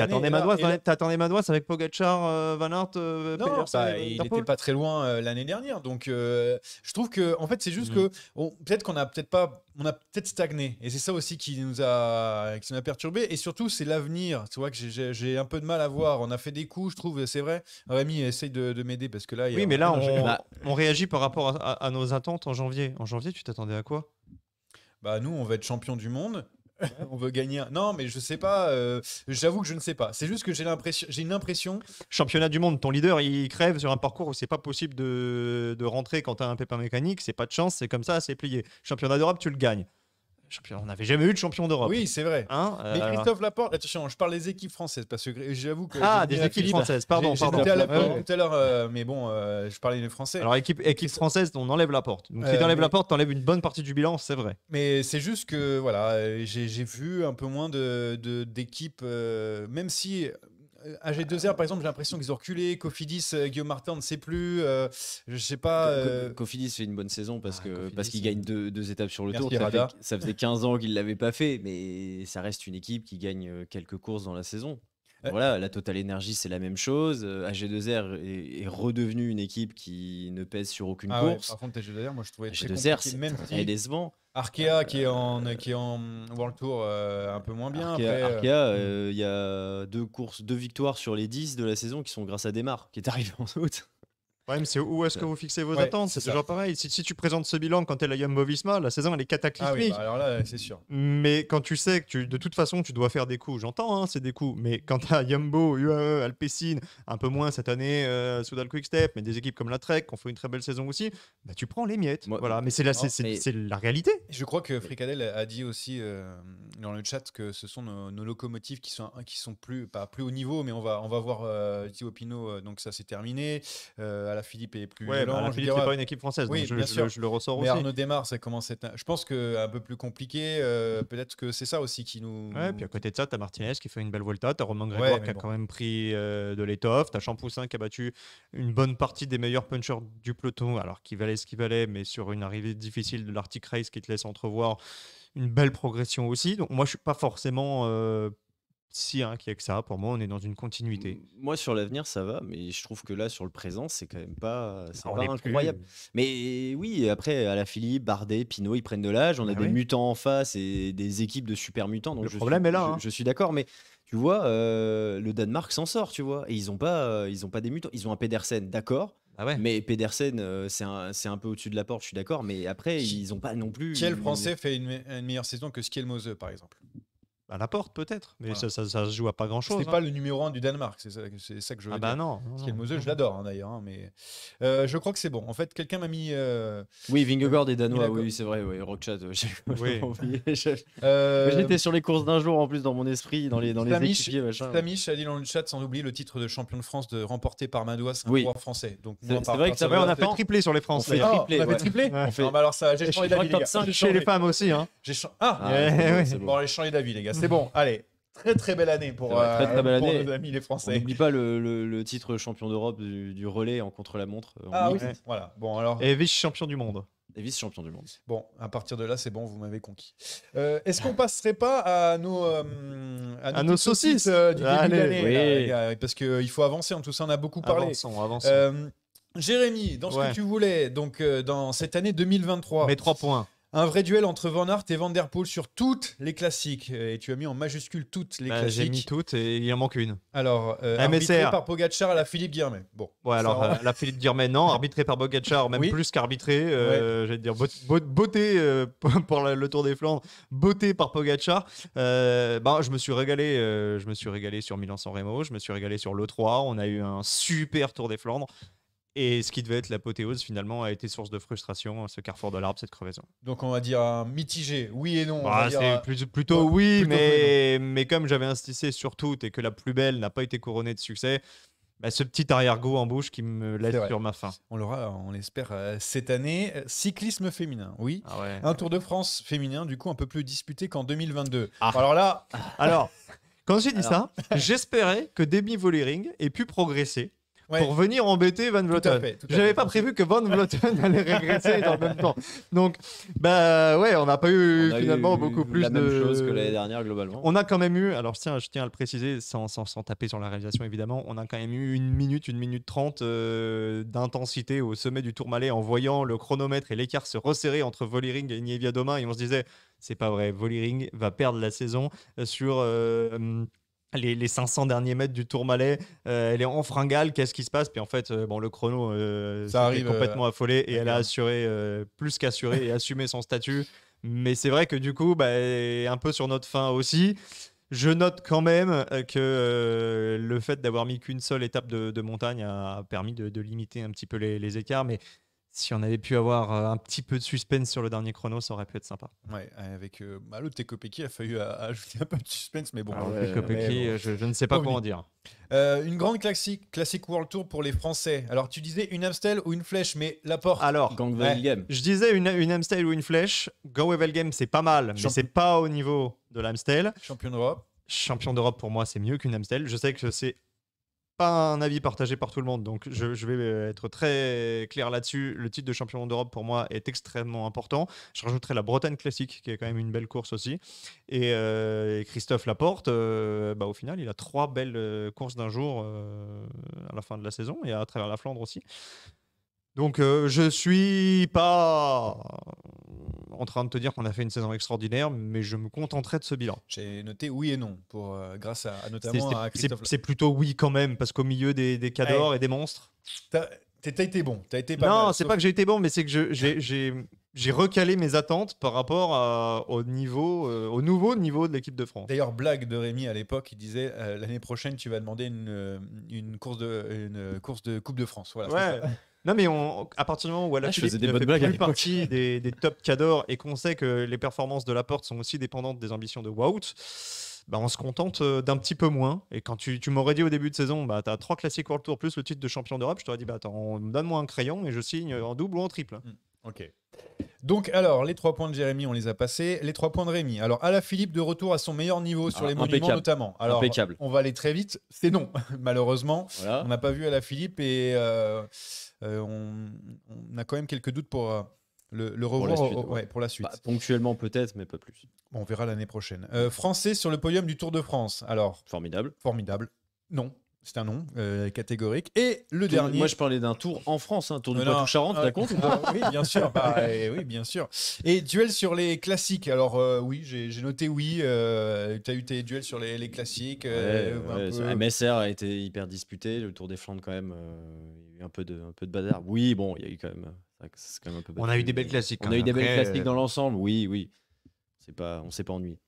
t'attendais Madouas, avec Pogacar, euh, Van Aert, euh, bah, il était pas très loin l'année dernière. Donc, je trouve que, en fait, c'est juste mm. que peut-être qu'on a peut-être pas, on a peut-être stagné, et c'est ça aussi qui nous a, qui nous a perturbé. Et surtout, c'est l'avenir. Tu vois que j'ai un peu de mal à voir. On a fait des coups, je trouve, c'est vrai. Rémi, essaye de, m'aider parce que là, oui, mais là, on, réagit par rapport à, à nos attentes en janvier. En janvier tu t'attendais à quoi Bah nous, on va être champion du monde. on veut gagner. Non, mais je sais pas. Euh, j'avoue que je ne sais pas. C'est juste que j'ai l'impression. J'ai une impression. Championnat du monde, ton leader, il crève sur un parcours où c'est pas possible de, de rentrer quand t'as un pépin mécanique. C'est pas de chance, c'est comme ça, c'est plié. Championnat d'Europe, tu le gagnes on n'avait jamais eu de champion d'Europe. Oui, c'est vrai. Hein, mais euh, Christophe Laporte, attention, je parle des équipes françaises parce que j'avoue que. Ah, des équipes françaises, pardon. pardon. À Laporte, tout à l'heure, euh, mais bon, euh, je parlais des Français. Alors, équipe, française, on enlève la porte. Donc, si tu enlèves la porte, tu une bonne partie du bilan, c'est vrai. Mais c'est juste que, voilà, j'ai vu un peu moins de, d'équipes même si AG2R, euh, par exemple, j'ai l'impression qu'ils ont reculé. Cofidis, euh, Guillaume Martin, on ne sait plus. Je euh, je sais pas. Cofidis fait une bonne saison parce ah, que qu'il gagne deux, étapes sur le tour. Ça, ça, faisait 15 ans qu'il ne l'avait pas fait, mais ça reste une équipe qui gagne quelques courses dans la saison. Euh, voilà, la Total Energy, c'est la même chose. Euh, AG2R est, redevenue redevenu une équipe qui ne pèse sur aucune ah course. par contre, AG2R, moi je trouvais AG2R, même si décevant. Arkea qui, est en, euh, qui en World Tour un peu moins bien. Arkea, hmm. il y a deux courses, deux victoires sur les 10 de la saison qui sont grâce à Desmar qui est arrivé en août c'est où est-ce que vous fixez vos attentes C'est toujours pareil. Si, tu présentes ce bilan quand tu es la Yum la saison elle est ah cataclysmique. Bah alors là, c'est sûr. Mais quand tu sais que tu, de toute façon tu dois faire des coups, j'entends, hein, c'est des coups. Mais quand tu as Yumbo, UAE, Alpecin, un peu moins cette année, euh, Soudal Quick Step, mais des équipes comme la Trek qu'on fait une très belle saison aussi, bah, tu prends les miettes. voilà, mais c'est la, c'est, la réalité. Je crois que Fricadel a dit aussi euh, dans le chat que ce sont nos, locomotives qui sont, qui sont plus, pas plus haut niveau, mais on va, on va voir euh, Pino euh, donc ça c'est terminé. Euh, à la Philippe est plus. Ouais, Philippe, euh, pas une équipe française. donc je, le ressors mais Arnaud démarre, ça commence Je pense que euh, un peu plus compliqué. Euh, peut-être que c'est ça aussi qui nous. Ouais, puis à côté de ça, tu as Martinez qui fait une belle Volta, as Romain Grégoire qui a quand même pris de l'étoffe, tu as Champoussin qui a battu une bonne partie des meilleurs punchers du peloton, alors qu'il valait ce qu'il valait, mais sur une arrivée difficile de l'Arctic Race qui te laisse entrevoir une belle progression aussi. Donc moi, je suis pas forcément si, hein, a que ça. Pour moi, on est dans une continuité. Moi, sur l'avenir, ça va, mais je trouve que là, sur le présent, c'est quand même pas, c'est pas incroyable. Mais oui, après, à la Philippe, Bardet, Pinot, ils prennent de l'âge. On a ah des mutants en face et des équipes de super mutants. Donc le problème est là. Hein. Je, suis d'accord, mais tu vois, euh, le Danemark s'en sort, tu vois. Et ils n'ont pas, euh, ils ont pas des mutants. Ils ont un Pedersen, d'accord. Ah mais Pedersen, euh, c'est un, peu au-dessus de la porte, je suis d'accord. Mais après, ils n'ont pas non plus. Quel Français fait une, meilleure saison que Skelmose, par exemple à la porte peut-être, mais ça, ça, se joue à pas grand chose. C'est hein. pas le numéro 1 du Danemark, c'est ça, ça, que je veux ah bah non. non, je l'adore hein, d'ailleurs, hein, mais euh, je crois que c'est bon. En fait, quelqu'un m'a mis. Euh, oui, Vingegaard est euh, danois, oui, c'est vrai, oui, Rockchat, j'ai oui. J'étais sur les courses d'un jour en plus dans mon esprit, dans les dans Stamich a dit dans le chat sans oublier le titre de champion de France de remporté par Madouas, un oui. français. Donc c'est vrai que on a fait triplé sur les Français. Ah, on fait triplé On fait alors ça, j'ai changé d'avis. Chez les femmes aussi, hein. Ah, bon les David, les gars. C'est bon, allez. Très très belle année pour, euh, nos amis les Français. N'oublie pas le, titre champion d'Europe du, relais en contre-la-montre. Ah oui, voilà. Bon, alors... Et vice-champion du monde et vice-champion du monde. Bon, à partir de là, c'est bon, vous m'avez conquis. Euh, est-ce qu'on passerait pas à nos, euh, à nos, saucisses, du début oui. Parce qu'il faut avancer, en tout ça, on a beaucoup parlé. Avançons, avançons. Jérémy, dans ce que tu voulais, donc dans cette année 2023. Mes trois points. Un vrai duel entre Van Aert et Van Der Poel sur toutes les classiques. Et tu as mis en majuscule toutes les bah, classiques. J'ai mis toutes et il en manque une. Alors, euh, eh, arbitré par Pogacar à la Philippe Guillermet. Bon. Ouais, alors euh, la Philippe Guillermet, non. Arbitré par Pogacar, même plus qu'arbitré. je euh, ouais. dire beauté euh, pour le Tour des Flandres, beauté par Pogacar. bah, je me suis régalé. je me suis régalé sur Milan-San Remo. Je me suis régalé sur le 3. On a eu un super Tour des Flandres. Et ce qui devait être l'apothéose, finalement, a été source de frustration, ce carrefour de l'arbre, cette crevaison. Donc on va dire mitigé, oui et non. Bah, c'est plutôt oui, mais, mais comme j'avais insisté sur toutes et que la plus belle n'a pas été couronnée de succès, bah, ce petit arrière-goût en bouche qui me laisse sur ma faim. On l'aura, on l'espère, euh, cette année. Cyclisme féminin, oui. Ah un Tour de France féminin, du coup, un peu plus disputé qu'en 2022. Ah. Alors là. Alors, quand j'ai dit ça, j'espérais que Demi volering ait pu progresser pour venir embêter Van Vloten. J'avais pas prévu que Van Vloten allait régresser en même temps. Donc, bah ouais, on n'a pas eu finalement beaucoup plus de. Même chose que l'année dernière, globalement. On a quand même eu, alors tiens, je tiens à le préciser, sans, sans, taper sur la réalisation évidemment, on a quand même eu une minute, une minute trente euh, d'intensité au sommet du Tourmalet en voyant le chronomètre et l'écart se resserrer entre Voliring et Nievia Domain et on se disait c'est pas vrai. Voliring va perdre la saison euh, sur euh, les, 500 derniers mètres du tour malais, euh, elle est en fringale, qu'est-ce qui se passe Puis en fait, euh, bon, le chrono, est euh, arrive complètement affolé et elle a assuré, plus qu'assuré et assumé son statut. Mais c'est vrai que du coup, bah, un peu sur notre fin aussi. Je note quand même que le fait d'avoir mis qu'une seule étape de, montagne a permis de, limiter un petit peu les écarts, mais si on avait pu avoir euh, un petit peu de suspense sur le dernier chrono, ça aurait pu être sympa. Ouais, avec euh, bah, il a fallu euh, ajouter un peu de suspense, mais bon. Ah Je, ne sais pas comment dire. une grande classique, classique World Tour pour les Français. Alors tu disais une Amstel ou une flèche, mais la porte. Alors, Game. Je disais une, une Amstel ou une flèche. Go Game, c'est pas mal, mais c'est pas au niveau de l'Amstel. Champion d'Europe. Champion d'Europe pour moi, c'est mieux qu'une Amstel. Je sais que c'est pas un avis partagé par tout le monde, donc je, vais euh, être très clair là-dessus. Le titre de champion d'Europe pour moi est extrêmement important. Je rajouterai la Bretagne classique, qui est quand même une belle course aussi. Et, euh, Christophe Laporte, euh, bah, au final, il a trois belles courses d'un jour à la fin de la saison et à travers la Flandre aussi. Donc euh, je suis pas en train de te dire qu'on a fait une saison extraordinaire, mais je me contenterai de ce bilan. J'ai noté oui et non, pour, euh, grâce à, notamment à Christophe. C'est plutôt oui quand même, parce qu'au milieu des, cadors et des monstres. T'as as été bon, été Non, c'est pas que j'ai été bon, mais c'est que j'ai recalé mes attentes par rapport au niveau, euh, au nouveau niveau de l'équipe de France. D'ailleurs, blague de Rémi à l'époque, il disait l'année prochaine tu vas demander une, course de une course de Coupe de France. Ouais. Non, mais on, à partir du moment où Alaphilippe ah, des ne fait plus partie des, des top cadors et qu'on sait que les performances de la porte sont aussi dépendantes des ambitions de Wout, bah on se contente euh, d'un petit peu moins. Et quand tu, tu m'aurais dit au début de saison, bah, tu as trois classiques World Tour plus le titre de champion d'Europe, je t'aurais dit, bah, attends, donne-moi un crayon et je signe en double ou en triple. Hmm, ok. Donc, alors, les trois points de Jérémy, on les a passés. Les trois points de Rémi. Alors, Alaphilippe Philippe de retour à son meilleur niveau sur ah, les monuments, notamment. Alors, impeccable. on va aller très vite. C'est non, malheureusement. On n'a pas vu Alaphilippe Philippe et. Euh, euh, on, a quand même quelques doutes pour euh, le, le revoir pour la suite. Bah, ponctuellement peut-être, mais pas plus. on verra l'année prochaine. Euh, français sur le podium du Tour de France. Alors. Formidable. Formidable. Non. C'est un nom euh, catégorique. Et le dernier. Moi, je parlais d'un tour en France, un hein, tour de Poitou-Charentes, euh, Oui, bien sûr. Bah, eh oui, bien sûr. Et duel sur les classiques. Alors, euh, oui, j'ai noté oui. Euh, tu as eu tes duels sur les, classiques. MSR a été hyper disputé. Le Tour des Flandres, quand même, il y a eu un peu, de, un peu de bazar. Oui, bon, il y a eu quand même. Quand même un peu on a eu des belles classiques. On hein, a eu des belles classiques dans l'ensemble, oui, oui. Pas, on s'est pas ennuyé.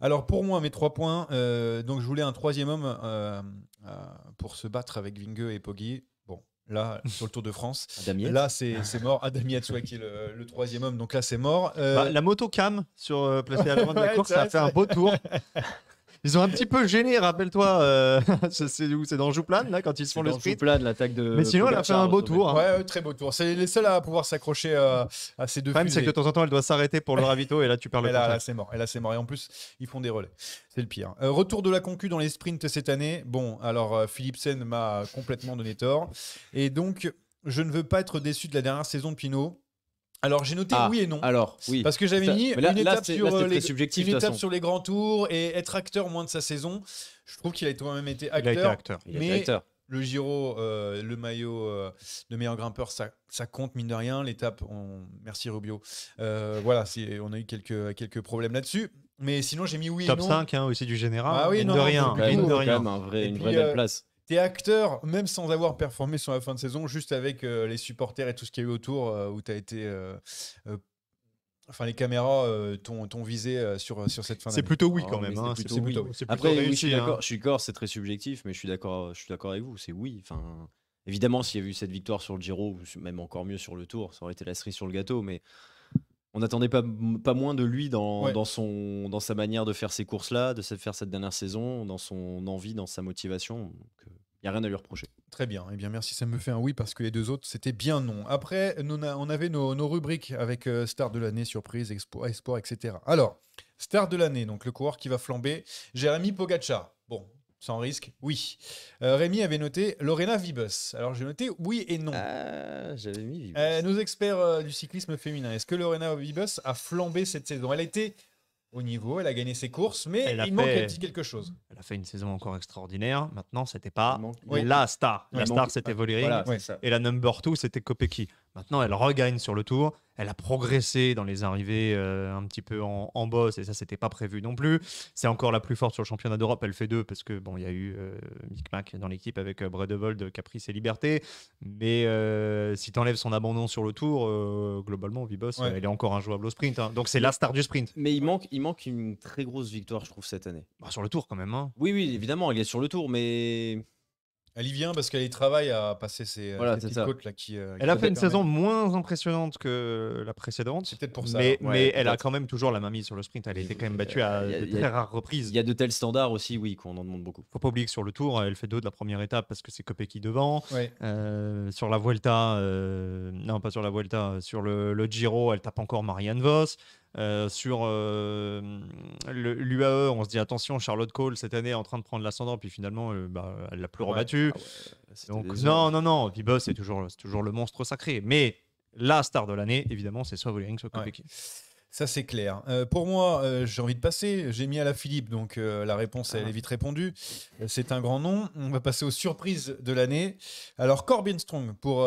Alors pour moi, mes trois points, euh, donc je voulais un troisième homme euh, euh, pour se battre avec Vingue et Poggi. Bon, là, sur le Tour de France, là c'est mort. Adam Yates, qui est le, troisième homme, donc là c'est mort. Bah, la moto cam sur placée à la de la course, ça a fait un beau tour. Ils ont un petit peu gêné, rappelle-toi. Euh, c'est où C'est dans Jouplan, là, quand ils se font le dans sprint. l'attaque de. Mais sinon, elle a fait un beau tour. Ouais, très beau tour. C'est les seuls à pouvoir s'accrocher euh, à ces deux. Le problème, c'est que de temps en temps, elle doit s'arrêter pour le ravito, et là, tu perds le. Et là, c'est mort. Et là, c'est mort. Et en plus, ils font des relais. C'est le pire. Euh, retour de la concu dans les sprints cette année. Bon, alors Philipsen m'a complètement donné tort. Et donc, je ne veux pas être déçu de la dernière saison de Pinot alors j'ai noté ah, oui et non. Alors oui. Parce que j'avais mis une, étape, sur, euh, les, sur les grands tours et être acteur moins de sa saison. Je trouve qu'il a même été acteur. Mais le Giro, euh, le maillot euh, de meilleur grimpeur, ça, compte mine de rien. L'étape, merci Rubio. voilà, on a eu quelques, quelques problèmes là-dessus. Mais sinon j'ai mis oui et non. Top 5 hein, aussi du général. Bah oui, mine de rien. Mine de rien. une vraie belle place t'es acteur, même sans avoir performé sur la fin de saison, juste avec euh, les supporters et tout ce qu'il y a eu autour, euh, où t'as été. Euh, enfin, les caméras t'ont, visé sur, sur cette fin saison. C'est plutôt oui, ah, quand même. Hein, c'est plutôt, Après, je suis hein. d'accord, je suis d'accord, c'est très subjectif, mais je suis d'accord, je suis d'accord avec vous, c'est oui. Enfin, évidemment, s'il y avait eu cette victoire sur le Giro, même encore mieux sur le Tour, ça aurait été la cerise sur le gâteau, mais on n'attendait pas, pas moins de lui dans, son, dans sa manière de faire ses courses-là, de faire cette dernière saison, dans son envie, dans sa motivation. Il n'y euh, a rien à lui reprocher. Très bien. Eh bien, merci. Ça me fait un oui parce que les deux autres, c'était bien non. Après, on avait nos, rubriques avec euh, Star de l'année, Surprise, Espoir, etc. Alors, Star de l'année, donc le coureur qui va flamber, Jérémy Pogacar. Bon, sans risque, oui. Euh, Rémi avait noté Lorena Vibus. Alors j'ai noté oui et non. Ah, j'avais mis euh, nos experts euh, du cyclisme féminin, est-ce que Lorena Vibus a flambé cette saison Elle a été au niveau, elle a gagné ses courses, mais il manque quelque chose. Elle a fait une saison encore extraordinaire. Maintenant, c'était pas la star. La star, c'était ah, Vollering. Et la number two, c'était Kopecky. Maintenant, elle regagne sur le tour. Elle a progressé dans les arrivées euh, un petit peu en, boss, et ça, c'était pas prévu non plus. C'est encore la plus forte sur le championnat d'Europe. Elle fait deux, parce que bon, il y a eu euh, Mick Micmac dans l'équipe avec qui euh, a pris ses libertés. Mais si tu enlèves son abandon sur le tour, globalement, Vibos, elle est encore jouable au sprint. Hein. Donc, c'est la star du sprint. Mais il manque, il manque une très grosse victoire, je trouve, cette année. Bah, sur le tour, quand même. Hein. Oui, oui, évidemment, elle est sur le tour, mais. Elle y vient parce qu'elle y travaille à passer ses, euh, côtes euh, elle a fait une saison moins impressionnante que la précédente. C'est peut-être pour ça. Mais, hein. elle a quand même toujours la mainmise sur le sprint. Elle a été quand même battue à très rares reprises. Il y a de tels standards aussi, oui, qu'on en demande beaucoup. Faut pas oublier que sur le tour, elle fait deux de la première étape parce que c'est Kopecky devant. Euh, sur la Vuelta, non pas sur la Vuelta, sur le, Giro, elle tape encore Marianne Vos. Euh, sur euh, l'UAE, on se dit attention, Charlotte Cole cette année est en train de prendre l'ascendant, puis finalement, euh, bah, elle l'a plus rebattue ah rebattu. non, non, non, Bibos, c'est toujours, toujours le monstre sacré. Mais la star de l'année, évidemment, c'est soit Volering, soit Kopecky. Ça, c'est clair. pour moi, j'ai envie de passer. J'ai mis à la Philippe, donc la réponse, elle ah. est vite répondue. C'est un grand nom. On va passer aux surprises de l'année. Alors, Corbin Strong pour,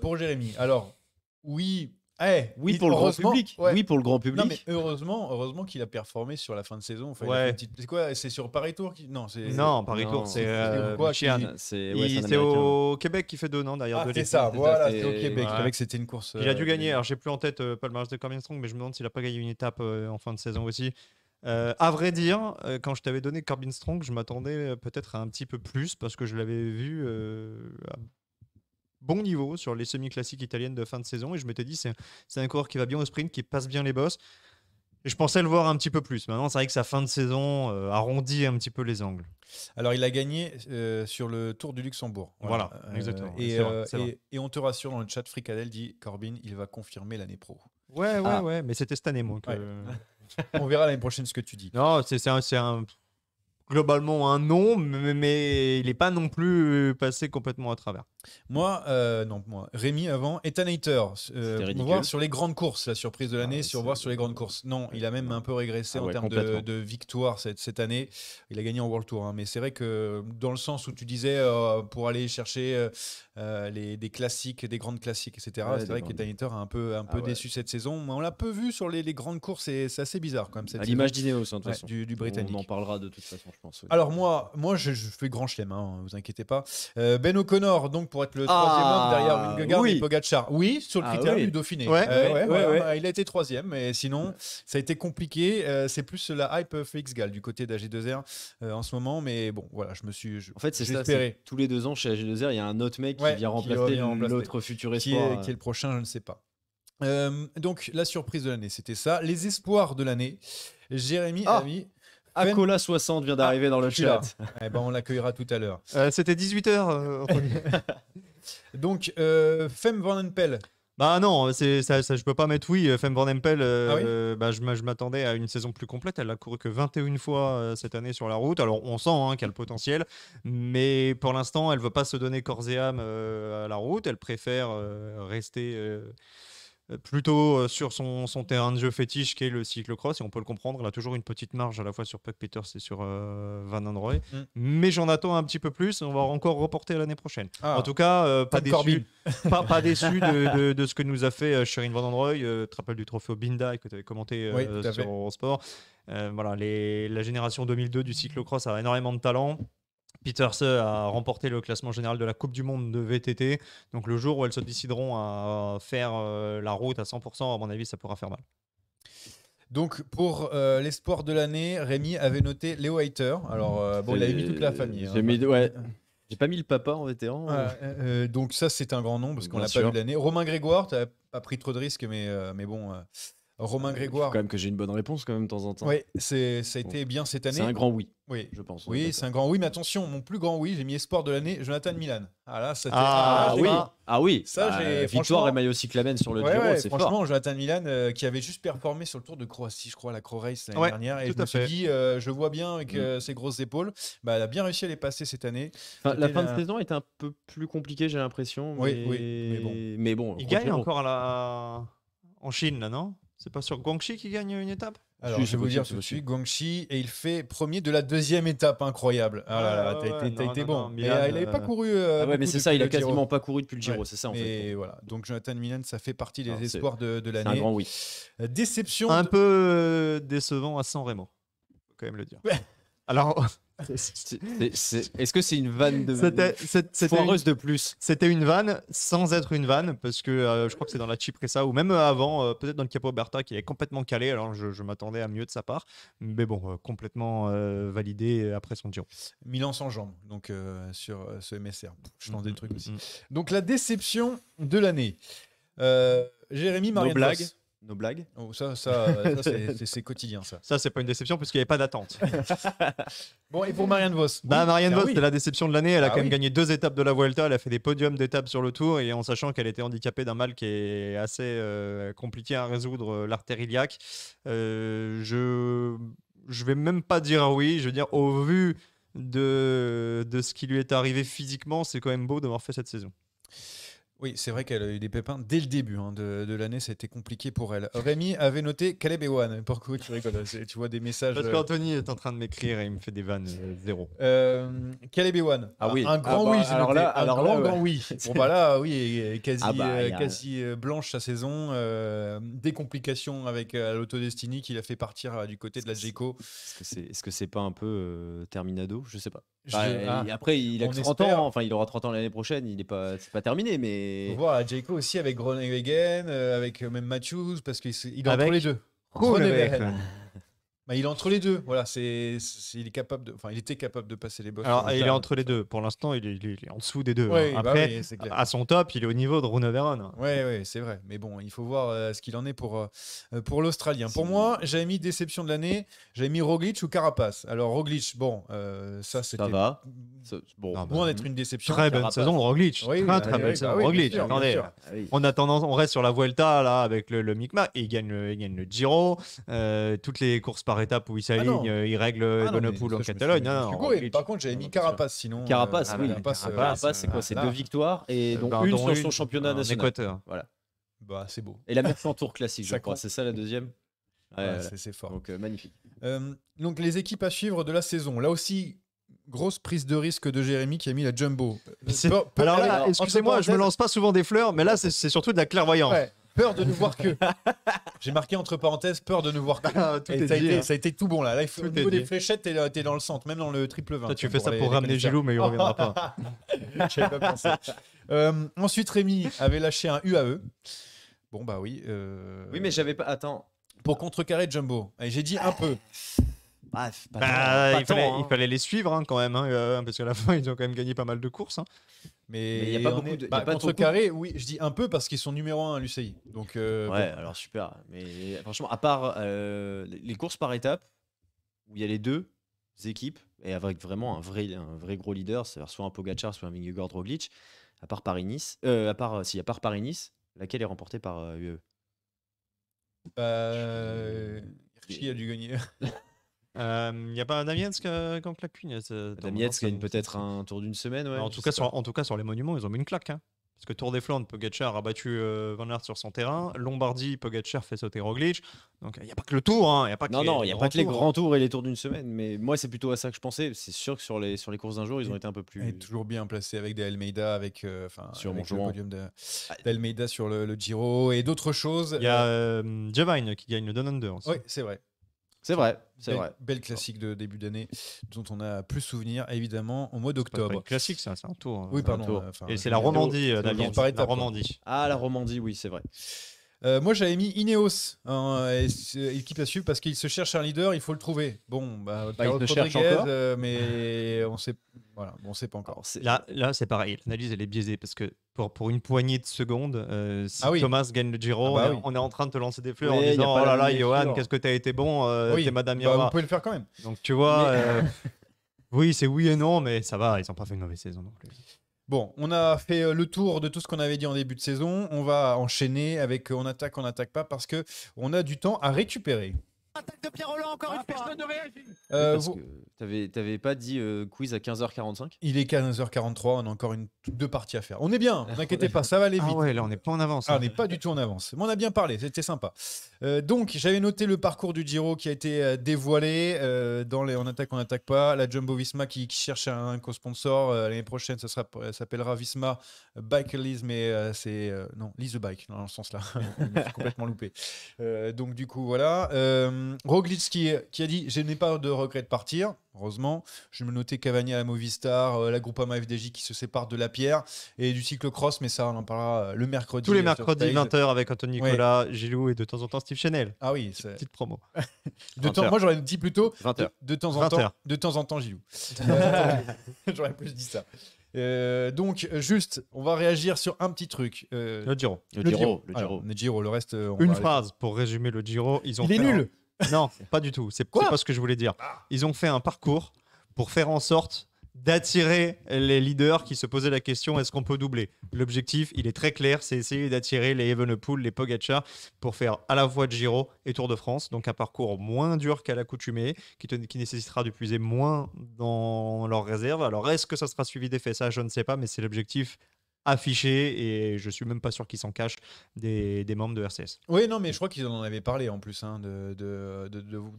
pour Jérémy. Alors, oui, eh, oui, pour le grand public. Oui, pour le grand public. Non, mais heureusement, heureusement qu'il a performé sur la fin de saison. C'est quoi C'est sur Paris Tour qui... Non, c'est. Non, Paris Tour, c'est. c'est euh, au Québec qui fait deux, D'ailleurs, ah, c'est ça, voilà, c'est au Québec. c'était une course. Il a dû euh, gagner. Alors, j'ai plus en tête euh, palmarès de Corbin Strong, mais je me demande s'il a pas gagné une étape euh, en fin de saison aussi. Euh, à vrai dire, quand je t'avais donné Corbin Strong, je m'attendais peut-être à un petit peu plus parce que je l'avais vu euh, bon niveau sur les semi-classiques italiennes de fin de saison. Et je m'étais dit, c'est un coureur qui va bien au sprint, qui passe bien les bosses. Et je pensais le voir un petit peu plus. Maintenant, c'est vrai que sa fin de saison euh, arrondit un petit peu les angles. Alors, il a gagné euh, sur le Tour du Luxembourg. Voilà, euh, exactement. et, on te rassure dans le chat, Fricadel dit Corbin, il va confirmer l'année pro. Ouais, ouais, ah. ouais, mais c'était cette année, moi. on verra l'année prochaine ce que tu dis. Non, c'est globalement un non, mais, mais il n'est pas non plus passé complètement à travers. Moi, euh, non, moi, Rémi avant, Ethan Hater, euh, voir sur les grandes courses, la surprise de l'année, ah, sur voir sur les grandes courses. Non, il a même un peu régressé ah en termes de, victoire cette, cette, année. Il a gagné en World Tour, hein, mais c'est vrai que dans le sens où tu disais euh, pour aller chercher les, des classiques, des grandes classiques, etc., c'est vrai qu'Ethan a un peu, un ah peu déçu cette saison. on l'a peu vu sur les, les grandes courses et c'est assez bizarre quand même. Cette à l'image d'Ineos, hein, du, du, Britannique. On en parlera de toute façon, je pense. Alors moi, moi je, fais grand chelem, ne hein, vous inquiétez pas. ben O'Connor, donc pour être le troisième derrière ah, oui. Oui, sur le ah critère du Dauphiné. Euh, il a été troisième, mais sinon, ça a été compliqué. Euh, c'est plus la hype Félix Gall du côté d'AG2R euh, en ce moment, mais bon, voilà, je me suis. en fait, c'est ça. Tous les deux ans chez AG2R, il y a un autre mec qui vient remplacer l'autre futur espoir. Qui est, le prochain, je ne sais pas. donc, la surprise de l'année, c'était ça. Les espoirs de l'année. Jérémy ah. Akola 60 vient d'arriver dans le ah, chat. eh ben, on l'accueillera tout à l'heure. Euh, c'était 18h. Euh, Donc, euh, Femme Van Empel. Bah non, c'est, ça, je peux pas mettre oui. Femme Van Empel, ah bah, je, m'attendais à une saison plus complète. Elle a couru que 21 fois cette année sur la route. Alors, on sent hein, qu'elle a le potentiel. Mais pour l'instant, elle veut pas se donner corps et âme à la route. Elle préfère rester euh, plutôt euh, sur son, terrain de jeu fétiche qui est le cyclocross et on peut le comprendre il a toujours une petite marge à la fois sur Puck Peters et sur euh, Van Androy mm. mais j'en attends un petit peu plus on va encore reporter l'année prochaine ah. en tout cas pas, déçu, pas, déçu de, ce que nous a fait Sherin Van Androy euh, tu te rappelles du trophée Binda que tu avais commenté sur Eurosport voilà, la génération 2002 du cyclocross a énormément de talent Peters a remporté le classement général de la Coupe du Monde de VTT. Donc le jour où elles se décideront à faire euh, la route à 100%, à mon avis, ça pourra faire mal. Donc pour euh, l'espoir de l'année, Rémi avait noté Léo Heiter. Alors euh, bon, il avait mis toute la famille. Hein. J'ai pas mis le papa en vétéran. Hein. Ah, donc ça, c'est un grand nombre parce qu'on l'a pas vu l'année. Romain Grégoire, t'as pas pris trop de risques, mais, mais bon. Romain euh, Grégoire. Quand même que j'ai une bonne réponse quand même de temps en temps. Oui, ça a été bien cette année. C'est un grand oui. Oui, je pense. Oui, c'est un grand oui, mais attention, mon plus grand oui, j'ai mis espoir de l'année, Jonathan Milan. Ah ah, oui. ah oui, ça bah, j'ai victoire et maillot cyclamen sur le Giro, ouais, franchement Jonathan Milan euh, qui avait juste performé sur le Tour de Croatie, je crois, la Cro Race l'année dernière et je dit euh, je vois bien avec mm. ses grosses épaules, bah elle a bien réussi à les passer cette année. la fin de saison est un peu plus compliquée, j'ai l'impression, mais... Oui, oui, mais bon. Mais bon, il gagne encore en Chine, là, non c'est pas sur Guangxi qui gagne une étape alors, je vais vous dire je suis suis, Guangxi, et il fait premier de la deuxième étape, incroyable. Ah là ah là, t'as été, bon. Euh, il n'avait euh, pas couru. Euh, ah ouais, mais c'est ça, il a quasiment pas couru depuis le Giro, c'est ça en fait. Et voilà, donc Jonathan Milan, ça fait partie des espoirs de, l'année. Un grand oui. Déception. Un peu décevant à San Remo, faut quand même le dire. Alors, Est-ce que c'est une vanne de c'était, foireuse une, de plus C'était une vanne sans être une vanne parce que euh, je crois que c'est dans la Cipressa ou même euh, avant, euh, peut-être dans le Capo Berta qui est complètement calé. Alors je, m'attendais à mieux de sa part, mais bon, complètement validé après son tir. Milan sans jambes, donc sur ce MSR. Je tente des mm, trucs mm, aussi. Mm. Donc la déception de l'année. Jérémy, Marianne blague nos blagues. Oh, ça, c'est quotidien, ça. Ça, c'est pas une déception puisqu'il n'y avait pas d'attente. bon, et pour Marianne Vos Bah, Marianne ah Vos, la déception de l'année. Elle a ah quand même gagné deux étapes de la Vuelta. Elle a fait des podiums d'étapes sur le tour et en sachant qu'elle était handicapée d'un mal qui est assez euh, compliqué à résoudre, euh, l'artère iliaque. Euh, je, je vais même pas dire oui. Je veux dire, au vu de, de ce qui lui est arrivé physiquement, c'est quand même beau d'avoir fait cette saison. Oui, c'est vrai qu'elle a eu des pépins dès le début hein, de, de l'année, été compliqué pour elle. Rémi avait noté Caleb Ewan. Pourquoi tu rigoles Tu vois des messages. Parce euh, qu'Anthony est en train de m'écrire et il me fait des vannes euh, zéro. Euh, Caleb Ah oui. Un grand ah bah, oui. Alors là, un grand, grand oui. bon bah là, oui, quasi, ah bah, euh, quasi blanche sa saison. des complications avec l'autodestinie qui l'a fait partir du côté de la GECO. Est-ce que -ce c'est pas un peu Terminado Je sais pas. Ah. après, il a 30 ans, enfin, il aura 30 ans l'année prochaine, il n'est pas, c'est pas terminé, mais. Voilà, Jayco aussi avec Groningen, euh, avec euh, même Matthews, parce qu'il est entre les deux. Bah, il est entre les deux. Voilà, c'est, il est capable de, enfin, il était capable de passer les boss. Alors, il est entre les deux. Pour l'instant, il est, en dessous des deux. Hein. Bah Après, à son top, il est au niveau de Rune Veron. Hein. oui c'est vrai. Mais bon, il faut voir euh, ce qu'il en est pour, euh, pour l'Australien. Pour moi, j'avais mis déception de l'année. J'avais mis Roglic ou Carapace. Alors, Roglic, bon, euh, ça, c'était Ça va. Bon. Ah bah d'être une déception. Très bonne saison Roglic. très très belle saison Roglic. on a tendance, on reste sur la Vuelta là avec le, le Micmac. Et il gagne le, gagne le Giro, toutes les courses étape où il ah s'aligne, il règle ah en Catalogne. Non, non. par contre, j'avais mis Carapace sinon. Carapace, euh, Carapace, ah, euh, c'est quoi C'est deux victoires et euh, donc ben, une sur son championnat national. Équateur. Voilà. Bah, c'est beau. Et la même en tour classique, je crois. C'est ça la deuxième C'est fort. Donc, magnifique. donc, les équipes à suivre de la saison. Là aussi, grosse prise de risque de Jérémy qui a mis la jumbo. alors alors, excusez-moi, je me lance pas souvent des fleurs, mais là, c'est surtout de la clairvoyance. Ouais. Peur de nous voir que. J'ai marqué entre parenthèses, peur de ne voir que. Ah, hein. ça, a été, tout bon là. il faut, des fléchettes, t'es, dans le centre, même dans le triple 20. tu fais ça pour ramener Gilou, mais il reviendra pas. pas pensé. Euh, ensuite, Rémi avait lâché un UAE. Bon, bah oui. Euh, oui, mais j'avais pas. Attends. Pour contrecarrer Jumbo. J'ai dit un peu. Bah, bah euh, il, hein. fallait, les suivre hein, quand même, hein, euh, parce qu'à la fin, ils ont quand même gagné pas mal de courses. Mais il n'y a pas beaucoup bah, de. carré, oui, je dis un peu parce qu'ils sont numéro 1 à l'UCI. Donc, euh, ouais, alors super. Mais franchement, à part les courses par étapes, où il y a les deux équipes, et avec vraiment un vrai, un vrai gros leader, c'est-à-dire soit un Pogachar, soit un Vingegaard Roglic, à part Paris-Nice, à part, part Paris-Nice, laquelle est remportée par UE Bah. a dû gagner. Il n'y a pas un euh, euh, qui la claque une gagne peut-être un tour d'une semaine. en, tout cas, sur, en tout cas, sur les monuments, ils ont mis une claque. Hein. Parce que Tour des Flandres, Pogacar a battu euh, Van Aert sur son terrain. Lombardie, Pogacar fait sauter Roglic. Donc il n'y a pas que le tour. Hein, y non, non, il n'y a pas que les grands hein. tours et les tours d'une semaine. Mais moi, c'est plutôt à ça que je pensais. C'est sûr que sur les, sur les courses d'un jour, ils ont été un peu plus. Et toujours bien placés avec des Almeida, avec, sur mon le podium ah. d'Almeida sur le, Giro et d'autres choses. Il y a euh, Javine qui gagne le don Under. Oui, c'est vrai. C'est vrai, c'est vrai. Belle classique de début d'année dont on a plus souvenir, évidemment, au mois d'octobre. Classique, ça, c'est un tour. Oui, pardon. Euh, et euh, c'est la Romandie, Damien. La Romandie. Ah, la Romandie, oui, c'est vrai. Euh, moi, j'avais mis Ineos, équipe hein, à suivre, parce qu'il se cherche un leader, il faut le trouver. Bon, bah, bah cherche encore. Euh, mais on sait, sait pas encore. là, c'est pareil, l'analyse, elle est biaisée, parce que pour, pour une poignée de secondes, euh, si ah Thomas gagne le Giro, ah bah on, est, en train de te lancer des fleurs en disant Oh là là, Johan, qu'est-ce que t'as été bon, ah t'es Madame bah, Yara. vous le faire quand même. Donc, tu vois, oui, c'est oui et non, mais ça va, ils n'ont pas fait une mauvaise saison Bon, on a fait euh, le tour de tout ce qu'on avait dit en début de saison. On va enchaîner avec euh, on attaque, on n'attaque pas parce que on a du temps à récupérer. Attaque de Pierre encore ah, une Ne réagit. Euh, t'avais pas dit euh, quiz à 15h45 Il est 15h43, on a encore une, deux parties à faire. On est bien, n'inquiétez pas, ça va aller ah vite. Ah ouais, là on n'est pas en avance. Ah, on n'est hein. pas du tout en avance. Mais on a bien parlé, c'était sympa. Euh, donc j'avais noté le parcours du Giro qui a été dévoilé dans les On attaque, on attaque pas. La Jumbo Visma qui, cherche un co-sponsor. L'année prochaine, ça s'appellera Visma Bike Lease, mais c'est. non, Lease the Bike, dans ce sens-là. complètement loupé. donc du coup, voilà. Euh, euh, qui, a dit Je n'ai pas de regret de partir. Heureusement, je me notais Cavani à la Movistar, euh, la Groupama FDJ qui se sépare de la pierre et du cyclocross, mais ça, on en parlera euh, le mercredi. Tous les mercredis 20h avec Anthony Nicolas, Gilou et de temps en temps Steve Chanel. Ah oui, c'est... petite promo. de temps, moi, j'aurais dit plutôt 20 de, de, temps en temps, de temps en temps Gilou. j'aurais plus dit ça. donc, juste, on va réagir sur un petit truc. Le, Giro. Le, Giro. Le Giro. le Giro. Le reste. Une phrase pour résumer le Giro. Ils ont Il est nul. Non, pas du tout. C'est pas ce que je voulais dire. Ah. Ils ont fait un parcours pour faire en sorte d'attirer les leaders qui se posaient la question est-ce qu'on peut doubler L'objectif, il est très clair, c'est essayer d'attirer les Evenepoel, les Pogacar pour faire à la fois de Giro et Tour de France, donc un parcours moins dur qu'à l'accoutumée, qui, qui nécessitera de puiser moins dans leurs réserves. Alors est-ce que ça sera suivi d'effet Ça, je ne sais pas, mais c'est l'objectif affiché et je suis même pas sûr qu'ils s'en cachent des, membres de RCS. Oui, non, mais je crois qu'ils en avaient parlé en plus hein,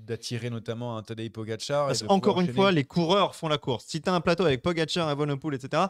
d'attirer de, notamment un Tadej Pogacar. Parce et encore une fois, les coureurs font la course. Si tu as un plateau avec Pogacar et etc.,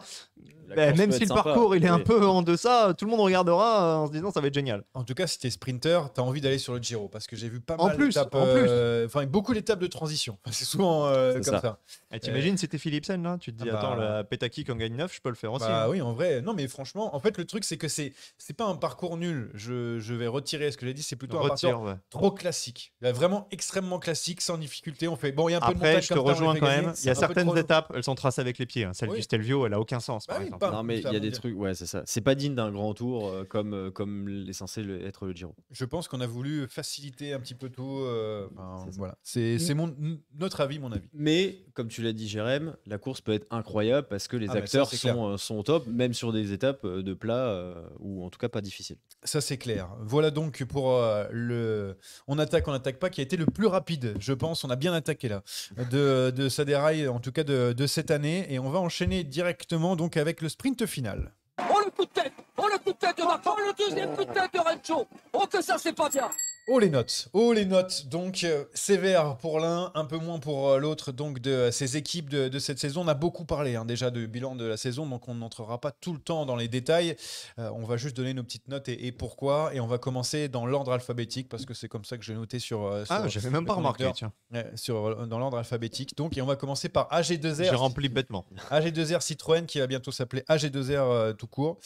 ben, même si le parcours il est un peu en deçà, tout le monde regardera euh, en se disant ça va être génial. En tout cas, si tu es sprinter, tu as envie d'aller sur le Giro parce que j'ai vu pas en mal d'étapes, euh, enfin beaucoup d'étapes de transition. C'est souvent euh, comme ça. T'imagines, c'était Philipsen là Tu te dis, ah bah, attends, la Petaki quand en gagne 9, je peux le faire aussi. Bah hein. oui, en vrai, non, mais franchement, en fait, le truc, c'est que c'est c'est pas un parcours nul. Je, vais retirer ce que j'ai dit, c'est plutôt un parcours trop classique. vraiment extrêmement classique, sans difficulté. On fait bon, il y a un peu de montage. je te rejoins quand même. Il y a certaines étapes, elles sont tracées avec les pieds. Hein. Celle du Stelvio, elle a aucun sens. Bah non, mais il y a des trucs, ouais, c'est ça. C'est pas digne d'un grand tour euh, comme euh, comme est censé être le Giro. Je pense qu'on a voulu faciliter un petit peu tout. Euh, voilà, c'est mm. mon notre avis, mon avis. Mais comme tu l'as dit, Jérém, la course peut être incroyable parce que les ah, acteurs sont, sont au top, même sur des étapes euh, de plat, euh, ou en tout cas pas difficile Ça, c'est clair. Voilà donc pour euh, le On attaque, on n'attaque pas, qui a été le plus rapide, je pense. On a bien attaqué là, de, de en tout cas de, cette année. Et on va enchaîner directement donc avec le sprint final. Oh le coup de tête Oh le coup de tête de Marco oh, le deuxième coup de tête de Oh que ça, c'est pas bien Oh les notes, oh les notes, donc euh, sévère pour l'un, un peu moins pour euh, l'autre, donc de euh, ces équipes de, cette saison. On a beaucoup parlé hein, déjà du bilan de la saison, donc on n'entrera pas tout le temps dans les détails. on va juste donner nos petites notes et, pourquoi, et on va commencer dans l'ordre alphabétique, parce que c'est comme ça que j'ai noté sur... ah, j'avais même pas remarqué, tiens. sur, dans l'ordre alphabétique, donc, et on va commencer par AG2R. J'ai rempli bêtement. AG2R Citroën, qui va bientôt s'appeler AG2R tout court.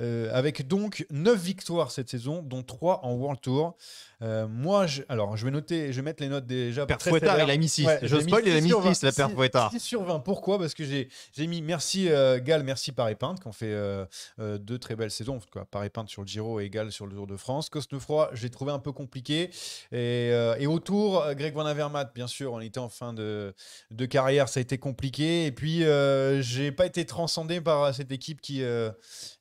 Euh, avec donc 9 victoires cette saison, dont 3 en World Tour. Euh, moi, je, alors je vais noter, je vais mettre les notes déjà. Père Fouettard, et la 6. je spoil, il a la Père Fouettard. 6 sur 20. Pourquoi Parce que j'ai mis merci euh, Gall Gal, merci Paris Peinte, qui ont fait deux très belles saisons. Quoi. Paris Peinte sur le Giro et Gal sur le Tour de France. Cosnefroy, j'ai trouvé un peu compliqué. Et, autour, Greg Van Avermaet, bien sûr, on était en fin de, de carrière, ça a été compliqué. Et puis, j'ai pas été transcendé par cette équipe qui,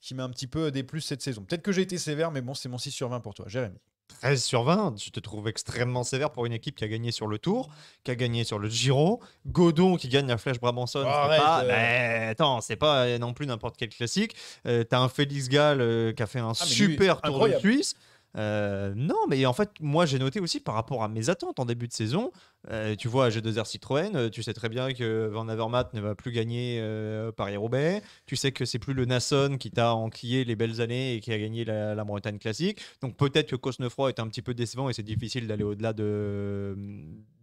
qui m'a un petit peu des plus cette saison. Peut-être que j'ai été sévère, mais bon, c'est mon 6 sur 20 pour toi, Jérémy. 13 sur 20, je te trouve extrêmement sévère pour une équipe qui a gagné sur le Tour, qui a gagné sur le Giro, Godon qui gagne la Flèche Brabanson. Oh, attends, c'est pas euh, non plus n'importe quel classique. tu euh, T'as un Félix Gall euh, qui a fait un ah, super Tour de Suisse. Euh, non, mais en fait, moi j'ai noté aussi par rapport à mes attentes en début de saison. Euh, tu vois, j'ai 2 r Citroën, euh, tu sais très bien que Van Avermaet ne va plus gagner Paris-Roubaix. Tu sais que c'est plus le Nasson qui t'a enquillé les belles années et qui a gagné la, Bretagne classique. Donc peut-être que Cosnefroy est un petit peu décevant et c'est difficile d'aller au-delà de,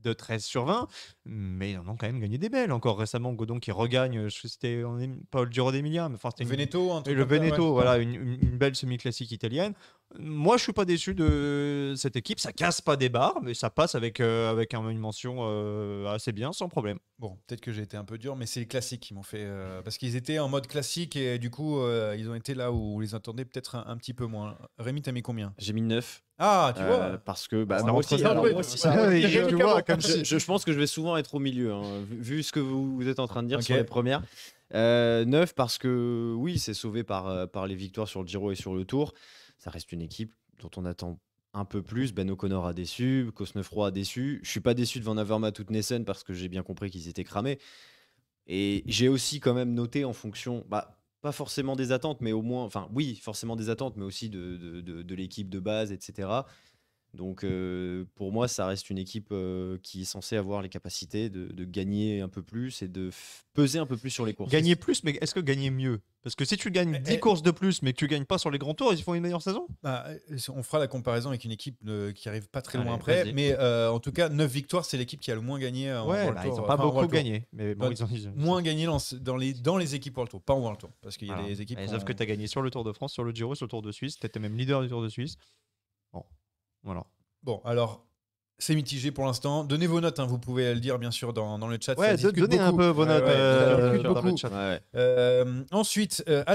de 13 sur 20. Mais ils en ont quand même gagné des belles. Encore récemment, Godon qui regagne, c'était pas le Giro d'Emilia, mais enfin c'était. Veneto, Le Veneto, voilà, une belle semi-classique italienne moi, je suis pas déçu de cette équipe. Ça casse pas des barres, mais ça passe avec, euh, avec une mention euh, assez bien, sans problème. Bon, peut-être que j'ai été un peu dur, mais c'est les classiques qui m'ont fait. Euh, parce qu'ils étaient en mode classique et du coup, ils ont été là où on les attendait peut-être un, petit peu moins. Rémi, t'as mis combien J'ai mis 9. Ah, tu vois Parce que. Bah, moi aussi, je, tu vois, je, pense que je vais souvent être au milieu, hein, vu ce que vous, êtes en train de dire sur les premières. 9 parce que oui, c'est sauvé par, par les victoires sur le Giro et sur le Tour ça reste une équipe dont on attend un peu plus. Ben O'Connor a déçu, Cosnefroy a déçu. Je suis pas déçu de Van Avermaet ou Nessen parce que j'ai bien compris qu'ils étaient cramés. Et j'ai aussi quand même noté en fonction, bah, pas forcément des attentes, mais au moins, enfin oui, forcément des attentes, mais aussi de l'équipe de base, etc. Donc euh, pour moi, ça reste une équipe euh, qui est censée avoir les capacités de, gagner un peu plus et de peser un peu plus sur les courses. Gagner plus, mais est-ce que gagner mieux Parce que si tu gagnes 10 eh, courses de plus, mais que tu gagnes pas sur les grands tours, ils font une meilleure saison bah, euh, On fera la comparaison avec une équipe qui arrive pas très loin après. Mais en tout cas, 9 victoires, c'est l'équipe qui a le moins gagné en ouais, bah, Ils n'ont pas beaucoup gagné. Mais Moins gagné dans, les, dans les équipes World Tour, pas en World Tour. Parce qu'il y a des équipes. Bah, sauf que tu as gagné sur le Tour de France, sur le Giro, sur le Tour de Suisse. Tu étais même leader du Tour de Suisse. Bon, voilà. Bon, alors, c'est mitigé pour l'instant. Donnez vos notes, hein. vous pouvez le dire bien sûr dans, dans le chat. Ouais, donnez un peu vos notes euh, dans le chat. Euh, ensuite, euh, Alpecin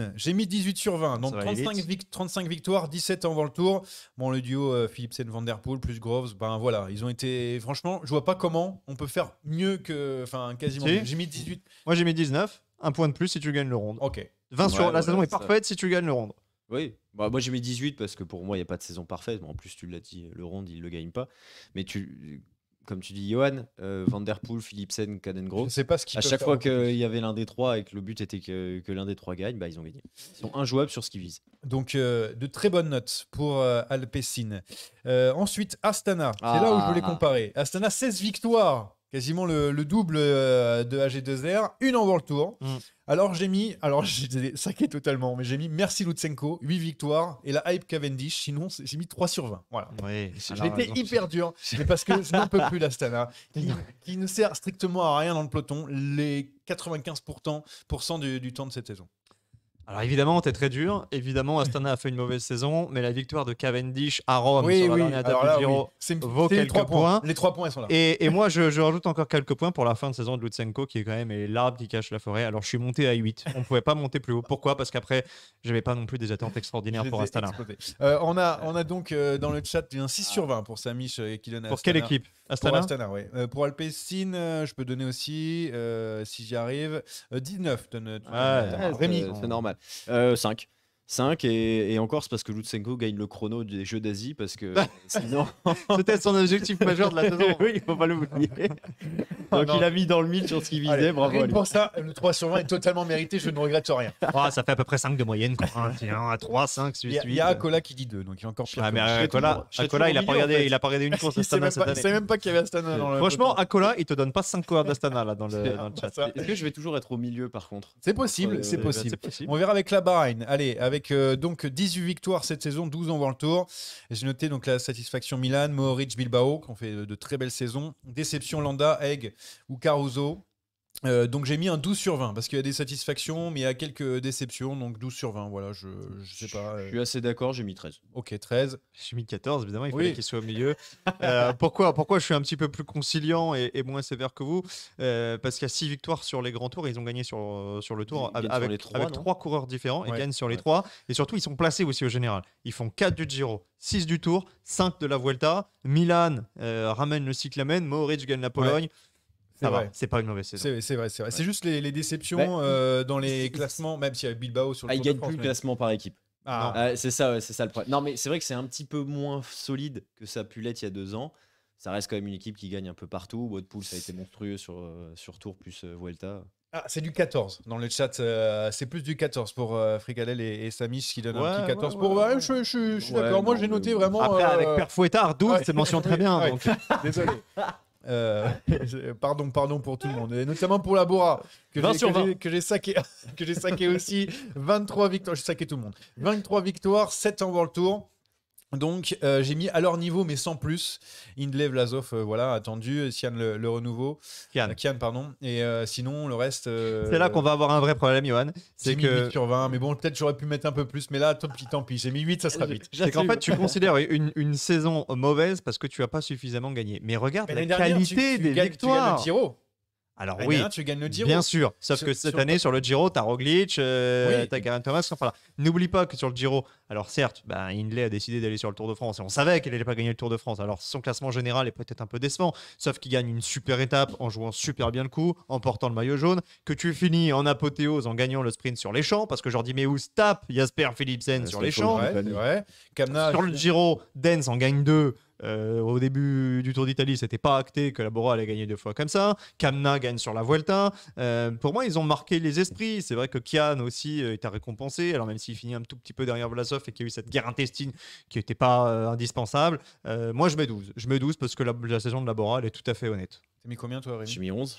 Alpessine, j'ai mis 18 sur 20, donc 35, 35, victoires, 17 avant le tour. Bon, le duo Philippe Van Der plus Groves, ben voilà, ils ont été. Franchement, je vois pas comment on peut faire mieux que. Enfin, quasiment. J'ai mis 18. Moi, j'ai mis 19, un point de plus si tu gagnes le round. Ok. 20 sur. La saison est parfaite si tu gagnes le round. Oui. Bah, moi, j'ai mis 18 parce que pour moi, il n'y a pas de saison parfaite. en plus, tu l'as dit, le rond il ne le gagne pas. Mais tu, comme tu dis, Johan, euh, Vanderpool Philipsen, Cadengro. Je pas ce À chaque fois qu'il y avait l'un des trois et que le but était que, l'un des trois gagne, bah, ils ont gagné. Ils sont injouables sur ce qu'ils visent. Donc, euh, de très bonnes notes pour euh, euh, ensuite, Astana. C'est là où je voulais ah. comparer. Astana, 16 victoires quasiment le, double euh, de AG2R, une en World Tour. Mm. Alors j'ai mis, alors j'ai saqué totalement, mais j'ai mis merci Lutsenko, 8 victoires et la hype Cavendish, sinon j'ai mis 3 sur 20. Voilà. Oui, J'étais hyper dur, mais parce que je n'en peux plus l'Astana, qui, qui ne sert strictement à rien dans le peloton, les 95% du temps de cette saison. Alors évidemment, t'es très dur. Évidemment, Astana a fait une mauvaise saison, mais la victoire de Cavendish à Rome sur vaut quelques points. Les trois points sont là. Et, moi, je, rajoute encore quelques points pour la fin de saison de Lutsenko, qui est quand même l'arbre qui cache la forêt. Alors je suis monté à 8. On ne pouvait pas monter plus haut. Pourquoi Parce qu'après, je n'avais pas non plus des attentes extraordinaires pour Astana. Euh, on, a, on a donc euh, dans le chat un 6 sur 20 pour Samish et Kylian Pour quelle équipe Astana Pour Astana, oui. Euh, pour Alpecin, je peux donner aussi, si j'y arrive, 19. C'est normal. 5. Euh, 5 et, encore c'est parce que Lutsenko gagne le chrono des Jeux d'Asie parce que sinon c'était son objectif majeur de la saison. oui, il faut pas le oublier Donc il a mis dans le mille sur ce qu'il visait, Allez, bravo. Pour ça, le 3 sur 20 est totalement mérité, je ne regrette rien. Ah, ça fait à peu près 5 de moyenne quoi. Hein, à 3 5 8 Il y a, Akola qui dit 2 donc il est encore pire. Ah mais Akola, il a pas regardé, il a regardé une course d'Astana cette année. même pas qu'il y avait Astana dans Franchement, Akola, il te donne pas 5 coureurs d'Astana là dans le, chat. Est-ce que je vais toujours être au milieu par contre C'est possible, euh, c'est possible. On verra avec la Bahreïn. Allez, avec avec euh, donc 18 victoires cette saison, 12 en le Tour. J'ai noté donc la satisfaction Milan, Mohoric, Bilbao, qui ont fait de, de très belles saisons. Déception Landa, Egg ou Caruso. Euh, donc j'ai mis un 12 sur 20 parce qu'il y a des satisfactions mais il y a quelques déceptions donc 12 sur 20 voilà je, je sais pas. Je suis euh. assez d'accord j'ai mis 13. Ok 13. J'ai mis 14 évidemment il fallait qu'il soit au milieu. Euh, pourquoi pourquoi je suis un petit peu plus conciliant et, moins sévère que vous parce qu'il y a 6 victoires sur les grands tours et ils ont gagné sur, sur le tour avec, 3, avec coureurs différents ils gagnent sur les 3 et surtout ils sont placés aussi au général. Ils font 4 du Giro 6 du Tour 5 de la Vuelta Milan ramène le cyclamen Mohoric gagne la Pologne. Ça c'est pas une mauvaise saison. C'est vrai, c'est vrai. C'est juste les, déceptions bah, euh, dans les classements, même s'il y a Bilbao sur le ah, Tour Il gagne plus de classement par équipe. Ah. Ah, c'est ça, c'est ça le problème. Non, mais c'est vrai que c'est un petit peu moins solide que sa l'être il y a deux ans. Ça reste quand même une équipe qui gagne un peu partout. poule, ça a été monstrueux sur, euh, sur Tour plus euh, Vuelta. Ah, c'est du 14 dans le chat. c'est plus du 14 pour euh, et, et Samish qui donnent un petit 14 pour. je, suis d'accord. Moi, j'ai noté vraiment. Après, avec Père Fouettard, 12, c'est mention très bien. Désolé. Euh, pardon, pardon pour tout le monde, et notamment pour la Bora, que j'ai saqué, que j'ai saqué aussi. 23 victoires, j'ai saqué tout le monde. 23 victoires, 7 en World Tour. Donc euh, j'ai mis à leur niveau, mais sans plus. Indlev Lazov, euh, voilà, attendu. Sian le, renouveau. Euh, Kian. pardon. Et sinon, le reste. c'est là qu'on va avoir un vrai problème, Johan. C'est que. 8 sur 20, mais bon, peut-être j'aurais pu mettre un peu plus, mais là, tant pis, tant pis. J'ai mis 8, ça sera vite. C'est qu'en fait, tu considères une, saison mauvaise parce que tu as pas suffisamment gagné. Mais regarde la qualité des gagnes, victoires. Alors oui, tu gagnes le Bien sûr, sauf que cette année, sur le Giro, t'as Roglic, euh, t'as Thomas. N'oublie pas que sur le Giro, alors certes, bah, Hindley a décidé d'aller sur le Tour de France et on savait qu'il n'allait pas gagner le Tour de France. Alors son classement général est peut-être un peu décevant, sauf qu'il gagne une super étape en jouant super bien le coup, en portant le maillot jaune, que tu finis en apothéose en gagnant le sprint sur les champs, parce que Jordi Meus tape Jasper Philipsen sur les champs. sur le Giro, Dens en gagne deux. Euh, au début du Tour d'Italie, c'était pas acté que la Bora allait gagner deux fois comme ça. Kamna gagne sur la Vuelta. Euh, pour moi, ils ont marqué les esprits. C'est vrai que Kian aussi euh, à récompensé. Alors, même s'il finit un tout petit peu derrière Vlasov et qu'il y a eu cette guerre intestine qui n'était pas indispensable, moi, je mets 12. Je mets 12 parce que la, saison de la elle est tout à fait honnête. T'as mis combien toi, Rémi J'ai mis 11.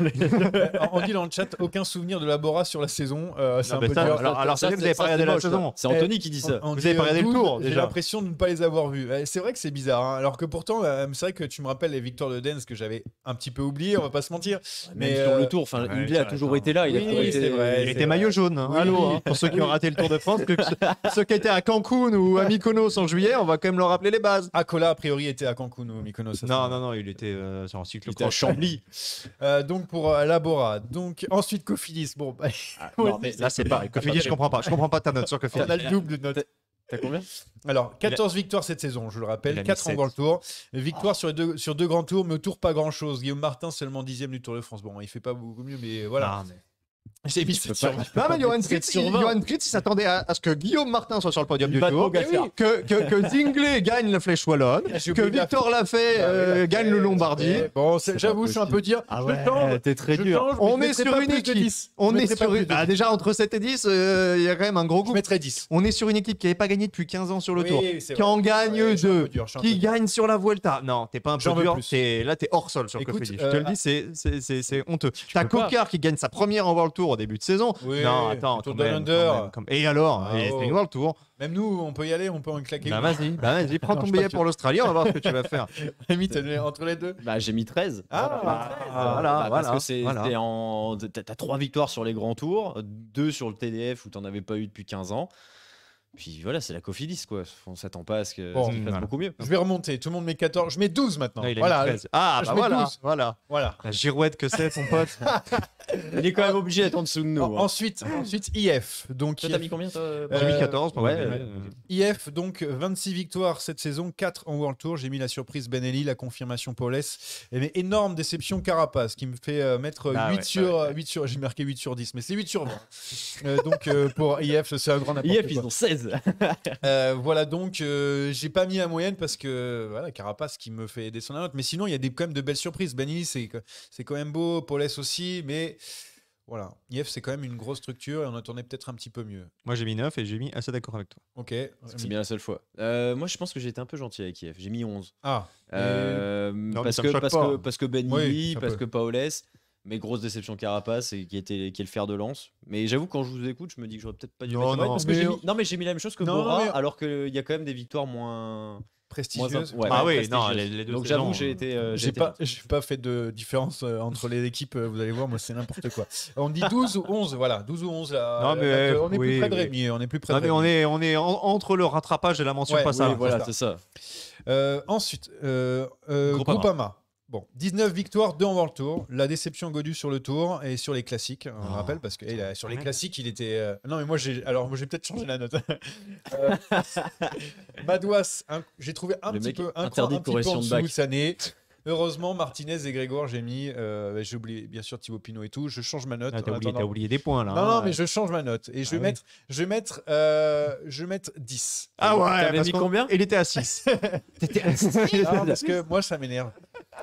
Euh, on dit dans le chat aucun souvenir de Labora sur la saison. Euh, c'est un peu dur. Alors, ça, vous avez pas regardé la saison. Hein. C'est Anthony qui dit ça. vous avez pas regardé le euh, tour J'ai l'impression de ne pas les avoir vus. C'est vrai que c'est bizarre. Hein. Alors que pourtant, c'est vrai que tu me rappelles les victoires de Dance que j'avais un petit peu oublié. On va pas se mentir. Mais, sur le tour, enfin, il a toujours été là. Il était maillot jaune. Hein. Allô, pour ceux qui ont raté le Tour de France, ceux qui étaient à Cancun ou à Mykonos en juillet, on va quand même leur rappeler les bases. Acola ah, a priori était à Cancun ou Mykonos. Non, non, non, il était sur un le Chambly. Euh, donc pour euh, Labora. Donc ensuite Cofidis. Bon, bah, ah, là, c'est pareil. Cofidis, je comprends pas. Je comprends pas ta note sur Cofidis. on a le double de note. T'as combien Alors, 14 victoires cette saison, je le rappelle, 4 en grand tour. Oh. Victoire sur, deux, sur deux grands tours, mais au tour pas grand-chose. Guillaume Martin seulement dixième du Tour de France. Bon, il fait pas beaucoup mieux, mais voilà. J'ai mis sur Non, mais Johan Fritz, il s'attendait à, ce que Guillaume Martin soit sur le podium du tour. Que, que, gagne la flèche wallonne. Que Victor Lafay euh, bah, gagne le Lombardie. Bon, j'avoue, je suis un peu dire. Ah ouais, t'es très dur. on est sur une équipe. On est sur déjà, entre 7 et 10, euh, il y a quand même un gros groupe 10. On est sur une équipe qui n'avait pas gagné depuis 15 ans sur le tour. Qui en gagne deux, Qui gagne sur la Vuelta. Non, t'es pas un peu dur. Là, t'es hors sol sur le euh, Je te le ah. dis, c'est honteux. T'as Cocard qui gagne sa première en World Tour au début de saison. Oui, non, attends. Tour de même, Et alors ah, oh. World Tour. Même nous, on peut y aller, on peut en claquer. Bah, bah vas-y, prends ton billet pour l'Australie, on va voir ce que tu vas faire. mis entre les deux Bah, j'ai mis 13. Ah, bah, voilà. voilà, Parce que voilà. t'as 3 victoires sur les grands tours, deux sur le TDF où t'en avais pas eu depuis 15 ans. Puis voilà, c'est la Cofidis, quoi. On s'attend pas à ce que ça fasse beaucoup mieux. Je vais remonter. Tout le monde met 14. Je mets 12 maintenant. voilà. Ah, bah voilà. voilà. La girouette que c'est, ton pote. il est quand même obligé d'être en dessous de nous. Hein. Ensuite, ensuite IF. Donc, toi, mis combien toi euh, IF, donc 26 victoires cette saison, 4 en World Tour. J'ai mis la surprise Benelli, la confirmation Paulès. Mais énorme déception Carapace, qui me fait euh, mettre 8, ah sur, 8 ah euh, sur. J'ai marqué 8 sur 10, mais c'est 8 sur 20. donc, pour IF, c'est un grand apport. IF, ils ont 16. Euh, voilà donc, euh, j'ai pas mis la moyenne parce que voilà, Carapace qui me fait descendre la note. Mais sinon, il y a des, quand même de belles surprises. Benny, c'est quand même beau. Paulès aussi. Mais voilà, IF, c'est quand même une grosse structure et on tourné peut-être un petit peu mieux. Moi, j'ai mis 9 et j'ai mis assez d'accord avec toi. Ok. C'est bien la seule fois. Euh, moi, je pense que j'ai été un peu gentil avec IF. J'ai mis 11. Ah. Hein. parce, que, ben parce, que, parce, que, Benny, parce que mes grosses déceptions Carapace et qui était qui est le fer de lance. Mais j'avoue quand je vous écoute, je me dis que j'aurais peut-être pas dû non, non, mais... j'ai mis... la même chose que Bora alors qu'il euh, y a quand même des victoires moins prestigieuses. ah oui, les, deux Donc j'avoue, euh, j'ai été euh, j'ai pas j'ai pas fait de différence entre les équipes, vous allez voir, moi c'est n'importe quoi. On dit 12 ou 11, voilà, 12 ou 11 là. on est plus près de Rémi, on est plus près. on est on est entre le rattrapage et la mention passable voilà, c'est ça. ensuite, euh, Groupama. Bon, 19 victoires, 2 en le tour. La déception Godu sur le tour et sur les classiques, on ah, rappelle, parce que eh, sur les classiques, il était. Euh, non, mais moi, j'ai. Alors, moi, j'ai peut-être changé la note. Euh, Madouas, j'ai trouvé un petit peu interdit un petit de Heureusement, Martinez et Grégoire, j'ai mis. Euh, bah, j'ai oublié, bien sûr, Thibaut Pinot et tout. Je change ma note. Ah, t'as oublié, des points, là. Non, non, hein. mais je change ma note. Et je vais ah mettre, je vais mettre, je vais mettre 10. Ah ouais, t'avais mis combien Il était à 6. T'étais à 6. parce que moi, ça m'énerve.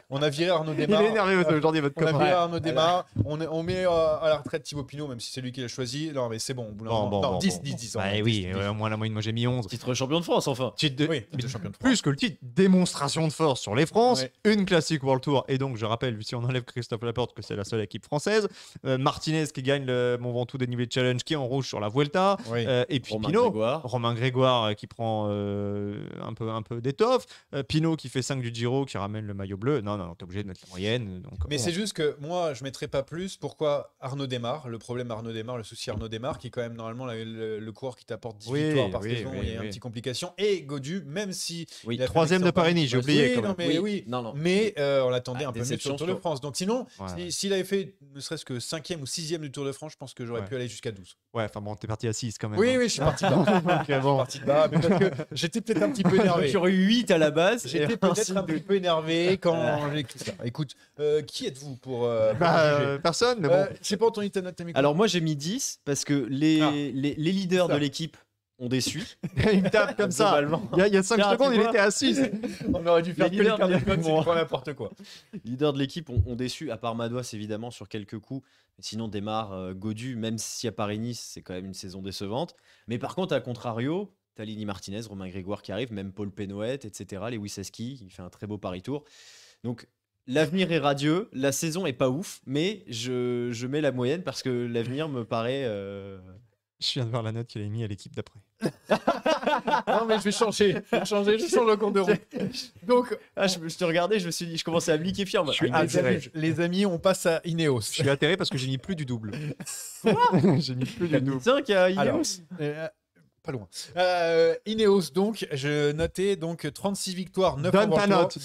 On a viré Arnaud démarre. Il est énervé aujourd'hui, votre On a viré Arnaud démarre. On, met euh, à la retraite Thibaut Pinot, même si c'est lui qui l'a choisi. Non, mais c'est bon. non, 10, 10, 10. Bah, oui, au moins la moyenne, moi, j'ai mis 11. Titre champion de France, enfin. Titre de... champion de France. Plus que le titre, démonstration de force sur les France. Une classique World Tour. Et donc, je rappelle, si on enlève Christophe Laporte, que c'est la seule équipe française. Euh, Martinez qui gagne le Mont Ventoux dénivelé Challenge, qui est en rouge sur la Vuelta. Euh, et puis Romain Pinot. Romain Grégoire qui prend un peu, un peu d'étoffe. Pinot qui fait 5 du Giro, qui ramène le maillot bleu non, non, t'es obligé de mettre la moyenne. Mais oh. c'est juste que moi, je mettrais pas plus. Pourquoi Arnaud démarre Le problème Arnaud démarre, le souci Arnaud démarre, qui est quand même normalement le, le, coureur qui t'apporte 10 victoires par saison, il y a une petite complication. Et Godu, même si. Oui, troisième de Paris-Nice, j'ai oublié. mais, oui, non, non. mais euh, on l'attendait ah, un peu mieux sur le Tour de France. Donc sinon, s'il avait fait ne serait-ce que cinquième ou sixième du Tour de France, je pense que j'aurais pu aller jusqu'à 12. Ouais, enfin bon, t'es parti à 6 quand même. Oui, hein. oui, je suis parti que J'étais peut-être un petit peu énervé. J'aurais 8 à la base. J'étais peut-être un petit peu énervé quand Écoute, euh, qui êtes-vous pour. Euh, bah, euh, personne, mais bon. pas ton ta Alors moi j'ai mis 10 parce que les, ah. les, leaders de l'équipe ont déçu. il tape comme ça. Il y a- il 5 secondes, il était assis On aurait dû faire que les de n'importe quoi. Les leaders de l'équipe ont, déçu, à part Madois, évidemment sur quelques coups. Sinon démarre Godu, même si à Paris-Nice c'est quand même une saison décevante. Mais par contre à contrario, Talini Martinez, Romain Grégoire qui arrive, même Paul Penoët, etc. Lewis il fait un très beau Paris Tour. Donc l'avenir est radieux, la saison est pas ouf, mais je, je mets la moyenne parce que l'avenir me paraît. Euh, je viens de voir la note qu'il a mis à l'équipe d'après. Non, mais je vais changer. Je vais changer. Je change le compte de route. Donc, Ah, je, te regardais, je me suis dit, je commençais à me liquéfier ah, les amis, on passe à Ineos. Je suis atterré parce que j'ai mis plus du double. j'ai mis plus du double. tiens qu'il y a Ineos. Euh, loin. Euh, Ineos, donc, je notais donc 36 victoires, 9 Donne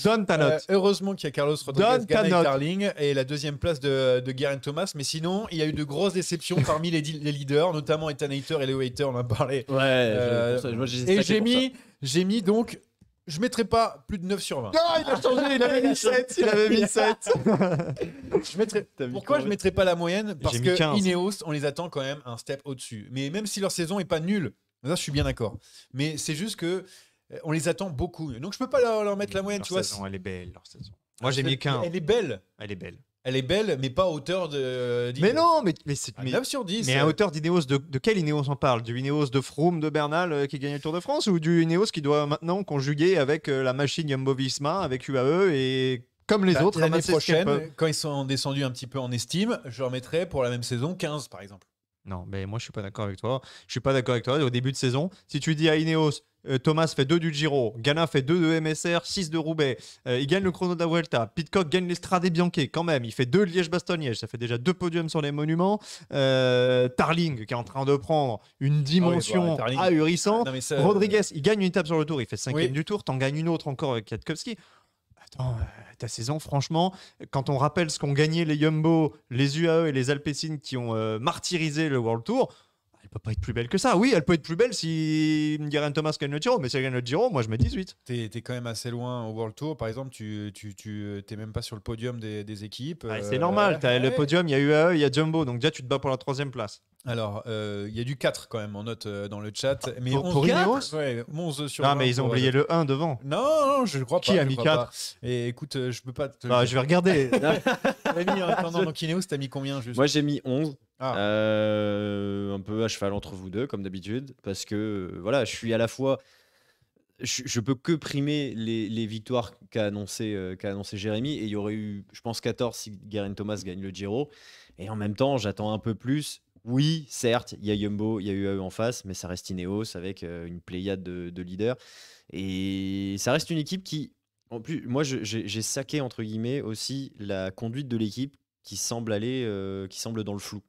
donne ta note. Euh, heureusement qu'il y a Carlos Rodriguez, Gana et Darling, et la deuxième place de, de Garen Thomas. Mais sinon, il y a eu de grosses déceptions parmi les, leaders, notamment Ethan Hater et Leo Hater, on en a parlé. Ouais, euh, et j'ai mis, j'ai mis donc je mettrai pas plus de 9 sur 20. Non, il a changé, il avait mis 7, il avait mis 7. je mettrai... Pourquoi je mettrai pas la moyenne Parce que Ineos, on les attend quand même un step au-dessus. Mais même si leur saison n'est pas nulle, Là, je suis bien d'accord. Mais c'est juste que euh, on les attend beaucoup. Donc je peux pas leur, mettre la moyenne, leur tu saison, Elle est belle, Moi, j'ai mis 15. Elle est belle. Elle est belle. Elle est belle, mais pas à hauteur de. Mais non, mais, c'est. Ah, mais, sur Mais à euh. hauteur d'Ineos, de, de, quel Ineos on parle Du Ineos de Froome, de Bernal euh, qui gagne le Tour de France ou du Ineos qui doit maintenant conjuguer avec la machine Jumbo Visma, avec UAE et comme les bah, autres L'année prochaine, quand ils sont descendus un petit peu en estime, je remettrai pour la même saison 15 par exemple. Non, mais moi je suis pas d'accord avec toi. Je suis pas d'accord avec toi. Au début de saison, si tu dis à Ineos, euh, Thomas fait 2 du Giro, Gana fait 2 de MSR, 6 de Roubaix, euh, il gagne le chrono da Vuelta, Pitcock gagne l'Estrade Bianquet quand même, il fait 2 Liège-Bastogne-Liège, ça fait déjà 2 podiums sur les monuments. Euh, Tarling qui est en train de prendre une ah bah, dimension ahurissante. Rodriguez, il gagne une étape sur le tour, il fait 5 du tour, t'en gagnes une autre encore avec Katkowski. Euh, ta saison, franchement, quand on rappelle ce qu'ont gagné les Yumbo, les UAE et les Alpecin qui ont euh, martyrisé le World Tour, peut pas être plus belle que ça. Oui, elle peut être plus belle si Guérin Thomas gagne le Giro, mais si elle gagne le Giro, moi je mets 18. Tu es quand même assez loin au World Tour, par exemple, tu tu, même pas sur le podium des, équipes. Ah, c'est euh, normal normal, as le podium, il y a UAE, il y a Jumbo, donc déjà tu te bats pour la troisième place. Alors, euh, il y a du 4 quand même en note euh, dans le chat. Ah, mais pour, 11, pour Ineos ouais, 11 sur ah, Non, mais ils ont oublié le 1 devant. Non, je crois pas. Qui a mis 4 Et écoute, je peux pas te. Bah, je vais regarder. y mis, attends, pendant donc Ineos, t'as mis combien juste Moi, j'ai mis 11. Ah. Euh, un peu à cheval entre vous deux, comme d'habitude, parce que voilà, je suis à la fois. Je, peux que primer les, victoires euh, qu'a annoncé, Jérémy, et il y aurait eu, je pense, 14 si Garen Thomas gagne le Giro. Et en même temps, j'attends un peu plus. Oui, certes, il y a Yumbo, il y a eu en face, mais ça reste Ineos avec euh, une pléiade de, leaders. Et ça reste une équipe qui, en plus, moi, j'ai saqué entre guillemets aussi la conduite de l'équipe qui semble aller, qui semble dans le flou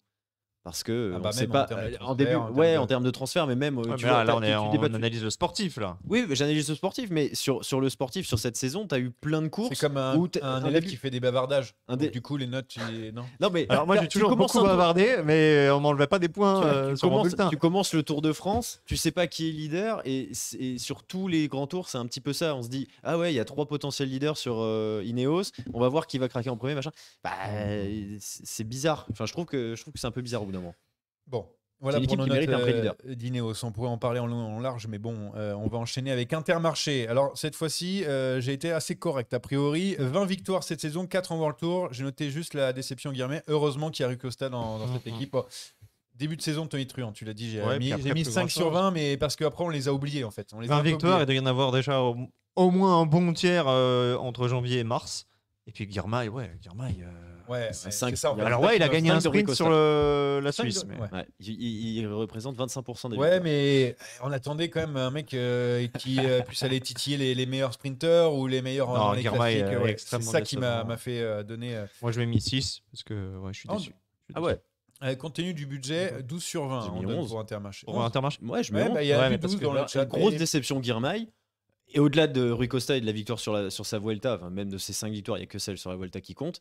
parce que c'est ah bah pas euh, en, début ouais en termes de transfert mais même euh, tu là, on, est, analyse le sportif là oui j'analyse le sportif mais sur, sur le sportif sur cette saison tu as eu plein de courses c'est comme un, élève qui fait des bavardages du coup les notes tu... non non mais alors moi j'ai toujours beaucoup bavardé mais euh, on m'enlevait pas des points tu, sur commences, tu commences le Tour de France tu sais pas qui est leader et, et sur tous les grands tours c'est un petit peu ça on se dit ah ouais il y a trois potentiels leaders sur Ineos on va voir qui va craquer en premier machin bah, c'est bizarre enfin je trouve que je trouve que c'est un peu bizarre Bon, voilà pour notre euh, d'Ineos. On pourrait en parler en large, mais bon, euh, on va enchaîner avec Intermarché. Alors, cette fois-ci, euh, j'ai été assez correct, a priori. 20 victoires cette saison, 4 en World Tour. J'ai noté juste la déception, guillemets. Heureusement qu'il y a eu Costa dans cette équipe. Début de saison, Tony Truant, tu l'as dit. J'ai mis, 5 sur 20, mais parce qu'après, on les a oubliés, en fait. On les 20 victoires, et de doit y en avoir déjà au, moins un bon tiers euh, entre janvier et mars. Et puis Guillermet, ouais, Ouais, Alors, ouais, il a gagné un sprint sur la Suisse. Mais... Il, représente 25% des Ouais, mais on attendait quand même un mec euh, qui euh, puisse aller titiller les, meilleurs sprinters ou les meilleurs non, en C'est ça qui m'a hein. fait euh, donner. Moi, je mets mis 6 parce que ouais, je suis oh, déçu. Ah ouais compte tenu du budget, 12 sur 20 on pour Intermarché. Intermarché Ouais, je mets bah, Il y a dans Grosse déception, Guirmail. Et au-delà de Rui Costa et de la victoire sur, la, sur sa Vuelta, même de ses 5 victoires, il n'y a que celle sur la Vuelta qui compte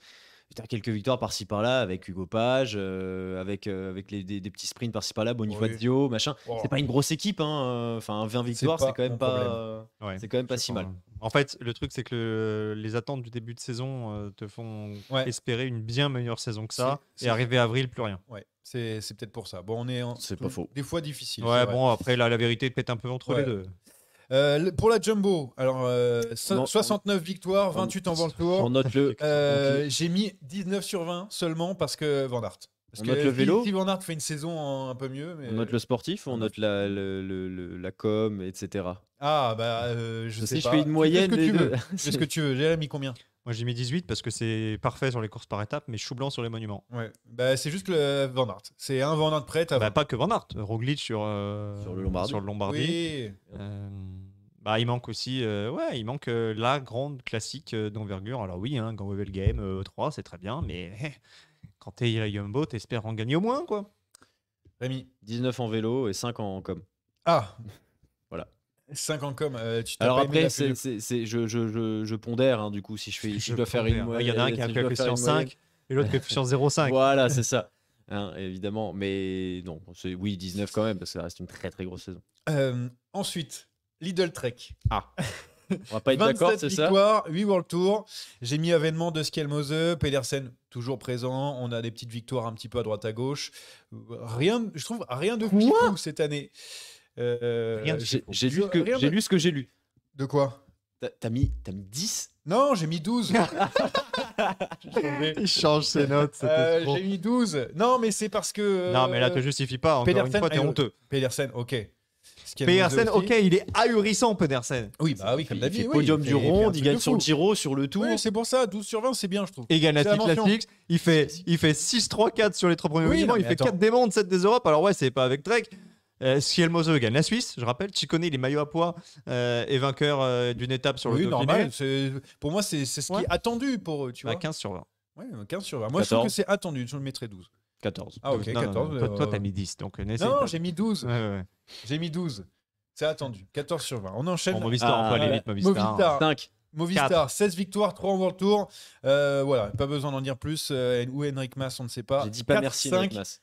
quelques victoires par-ci par-là avec Hugo Page, euh, avec, euh, avec des, petits sprints par-ci par-là, Bonifacio, oui. machin. Ce C'est pas une grosse équipe, hein. Euh, enfin 20 victoires, c'est quand même pas, c'est quand même pas si mal. En fait, le truc c'est que les attentes du début de saison te font espérer une bien meilleure saison que ça, et arriver avril, plus rien. Ouais. C'est peut-être pour ça. Bon, on est. En, pas faux. Des fois difficile. Ouais, bon, après, là, la vérité peut être un peu entre les deux. Euh, pour la Jumbo, alors 69 euh, victoires, 28 en vente tour. On le. Euh, j'ai mis 19 sur 20 seulement parce que Van Aert. on note le vélo. Van Aert fait une saison un peu mieux. On note le sportif, on note la, la com, etc. Ah bah je sais pas. je fais une moyenne, C'est ce que tu veux. J'ai mis combien moi, j'ai mis 18 parce que c'est parfait sur les courses par étapes, mais chou blanc sur les monuments. Bah, c'est juste le Van Aert. C'est un Van Aert prêt bah, pas que Van Aert. Roglic sur, euh, le Lombardie. Euh, bah, il manque aussi euh, ouais, il manque la grande classique d'envergure. Alors, oui, hein, Grand Game 3, e c'est très bien, mais eh, quand t'es à Yumbo, t'espères en gagner au moins, quoi. Rémi 19 en vélo et 5 en com. Ah 5 en com. tu Alors après, c'est, c'est, c'est, je, je, je, je, pondère, hein, du coup, si je, fais, si je, dois faire une Il y en a un qui a un coefficient 5 et l'autre qui coefficient 0,5. voilà, c'est ça. Hein, évidemment, mais non, c'est, oui, 19 quand même, parce que ça reste une très très grosse saison. Euh, ensuite, Lidl Trek. Ah On va pas être d'accord, c'est ça victoires, 8 World Tour. J'ai mis avènement de Skelmose, Pedersen toujours présent. On a des petites victoires un petit peu à droite à gauche. Rien, je trouve rien de fou cette année. Euh, j'ai lu, lu, ce que j'ai lu. De quoi T'as mis, mis 10 Non, j'ai mis 12. Il change ses notes. Euh, j'ai mis 12. Non, mais c'est parce que. non, mais là, euh, te justifie pas. Encore une fois, t'es honteux. Pedersen, ok. Pedersen, ok, il est ahurissant, Pedersen. Oui, bah oui, comme d'habitude. podium du rond, il gagne sur le Giro, sur le Tour. c'est pour ça, 12 sur 20, c'est bien, je trouve. Et il gagne la fixe il fait, il fait 6-3-4 sur les trois premiers oui, il fait 4 démons, 7 des Europes. Alors ouais, c'est pas avec Drake, euh, si Mozo gagne la Suisse, je rappelle. tu il est maillot à poids euh, et vainqueur euh, d'une étape sur oui, le normal. Pour moi, c'est ce qui est attendu pour eux. Tu vois 15 sur 20. 15 sur 20. Moi, je trouve que c'est attendu. Je le mettrais 12. 14. Ah, ok, 14. Toi, t'as mis 10. Donc, non, j'ai mis 12. J'ai mis 12. C'est attendu. 14 sur 20. On enchaîne. Movistar, Movistar. 5. Movistar, 16 victoires, 3 en World Tour. voilà, pas besoin d'en dire plus. ou Enric Henrik Mas, on ne sait pas. J'ai dis pas merci, 5, Mas.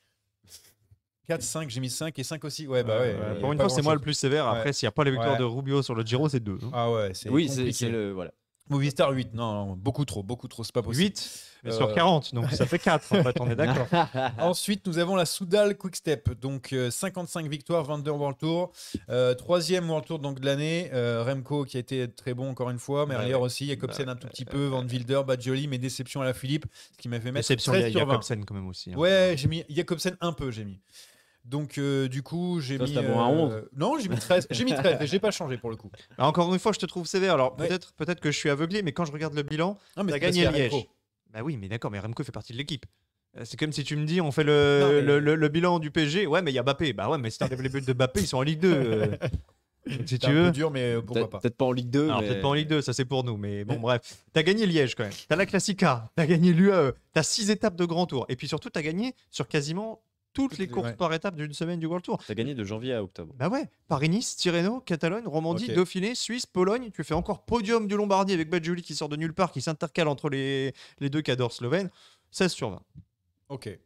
4, 5, j'ai mis 5 et 5 aussi. Ouais, bah ouais. pour une fois, c'est moi le plus sévère. Après, s'il n'y a pas les victoires de Rubio sur le Giro, c'est 2. Hein. Ah ouais, c'est. Oui, c'est le. Voilà. Movistar 8, non, beaucoup trop, beaucoup trop, c'est pas possible. 8 sur 40, euh, donc ça fait 4, en fait, on est d'accord. Ensuite, nous avons la Soudal Quick Step, donc 55 euh, victoires, 22 World Tour. Euh, troisième World Tour donc, de l'année, Remco qui a été très bon encore une fois, Mais ailleurs aussi, Jacobsen bah, un tout petit peu, Van Wilder, Badjoli, mais déception à la Philippe, ce qui m'a fait mettre Déception 13 sur Jacobsen quand même aussi. Hein. Ouais, j'ai mis Jacobsen un peu, j'ai mis. Donc, euh, du coup, j'ai mis. Euh, non, j'ai mis 13. j'ai mis 13 et j'ai pas changé pour le coup. Bah, encore une fois, je te trouve sévère. Alors, peut-être peut que je suis aveuglé, mais quand je regarde le bilan, tu as gagné Liège. Bah oui, mais d'accord, mais Remco fait partie de l'équipe. Euh, c'est comme si tu me dis, on fait le, le, bilan du PSG. Ouais, mais il y a Bappé. Bah ouais, mais si un les buts de Bappé, ils sont en Ligue 2. si tu veux. dur, mais pourquoi pas. Peut-être pas en Ligue 2. Peut-être pas en Ligue 2, ça c'est pour nous. Mais bon, bref. tu as gagné Liège quand même. Tu as la Classica. as gagné tu as 6 étapes de grand tour. Et puis surtout, as gagné sur quasiment toutes les courses par étapes d'une semaine du World Tour. Tu as gagné de janvier à octobre. Bah ouais, Paris-Nice, Tirreno, Catalogne, Romandie, Dauphiné, Suisse, Pologne. Tu fais encore podium du Lombardie avec Badjuli qui sort de nulle part, qui s'intercale entre les, les deux cadors slovènes. 16 sur 20. Ok.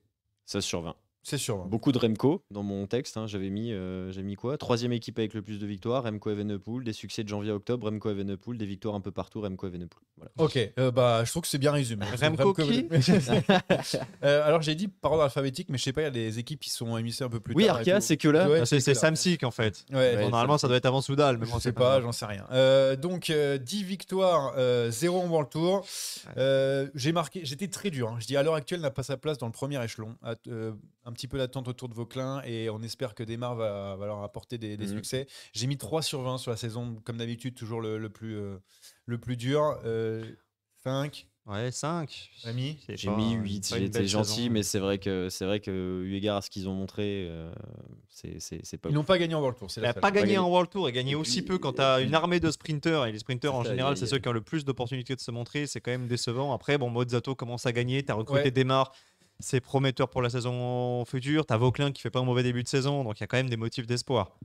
16 sur 20. C'est sûr. Hein. Beaucoup de Remco dans mon texte. Hein. J'avais mis, euh, mis quoi Troisième équipe avec le plus de victoires, Remco Evenepoel. Des succès de janvier à octobre, Remco Evenepoel. Des victoires un peu partout, Remco Evenepoel. Voilà. Ok, euh, bah, je trouve que c'est bien résumé. Remco, euh, Alors j'ai dit par ordre alphabétique, mais je sais pas, il y a des équipes qui sont émissées un peu plus tard. Oui, Arkea, c'est que là. Ah, c'est Samsic en fait. normalement, ça doit être avant Soudal. Mais je sais pas, j'en sais rien. donc 10 victoires, 0 en World Tour. j'ai marqué, j'étais très dur. Hein. Je dis à l'heure actuelle, n'a pas sa place dans le premier échelon un petit peu d'attente autour de clins et on espère que Desmar va, va leur apporter des, mhm. succès. J'ai mis 3 sur 20 sur la saison, comme d'habitude, toujours le, plus, euh, le plus dur. 5. Euh, ouais, 5. J'ai mis 8. J'étais gentil, mais c'est vrai que, c'est vrai que, eu égard à ce qu'ils ont montré, euh, c'est, pas. Ils n'ont pas gagné en World Tour. C'est là, pas, pas gagné en World Tour et gagné aussi peu quand tu as une armée de sprinteurs. Et les sprinteurs, en général, c'est ceux qui ont le plus d'opportunités de se montrer. C'est quand même décevant. Après, bon, Mozzato commence à gagner. Tu as recruté ouais c'est prometteur pour la saison future. T'as Vauclin qui fait pas un mauvais début de saison, donc il y a quand même des motifs d'espoir.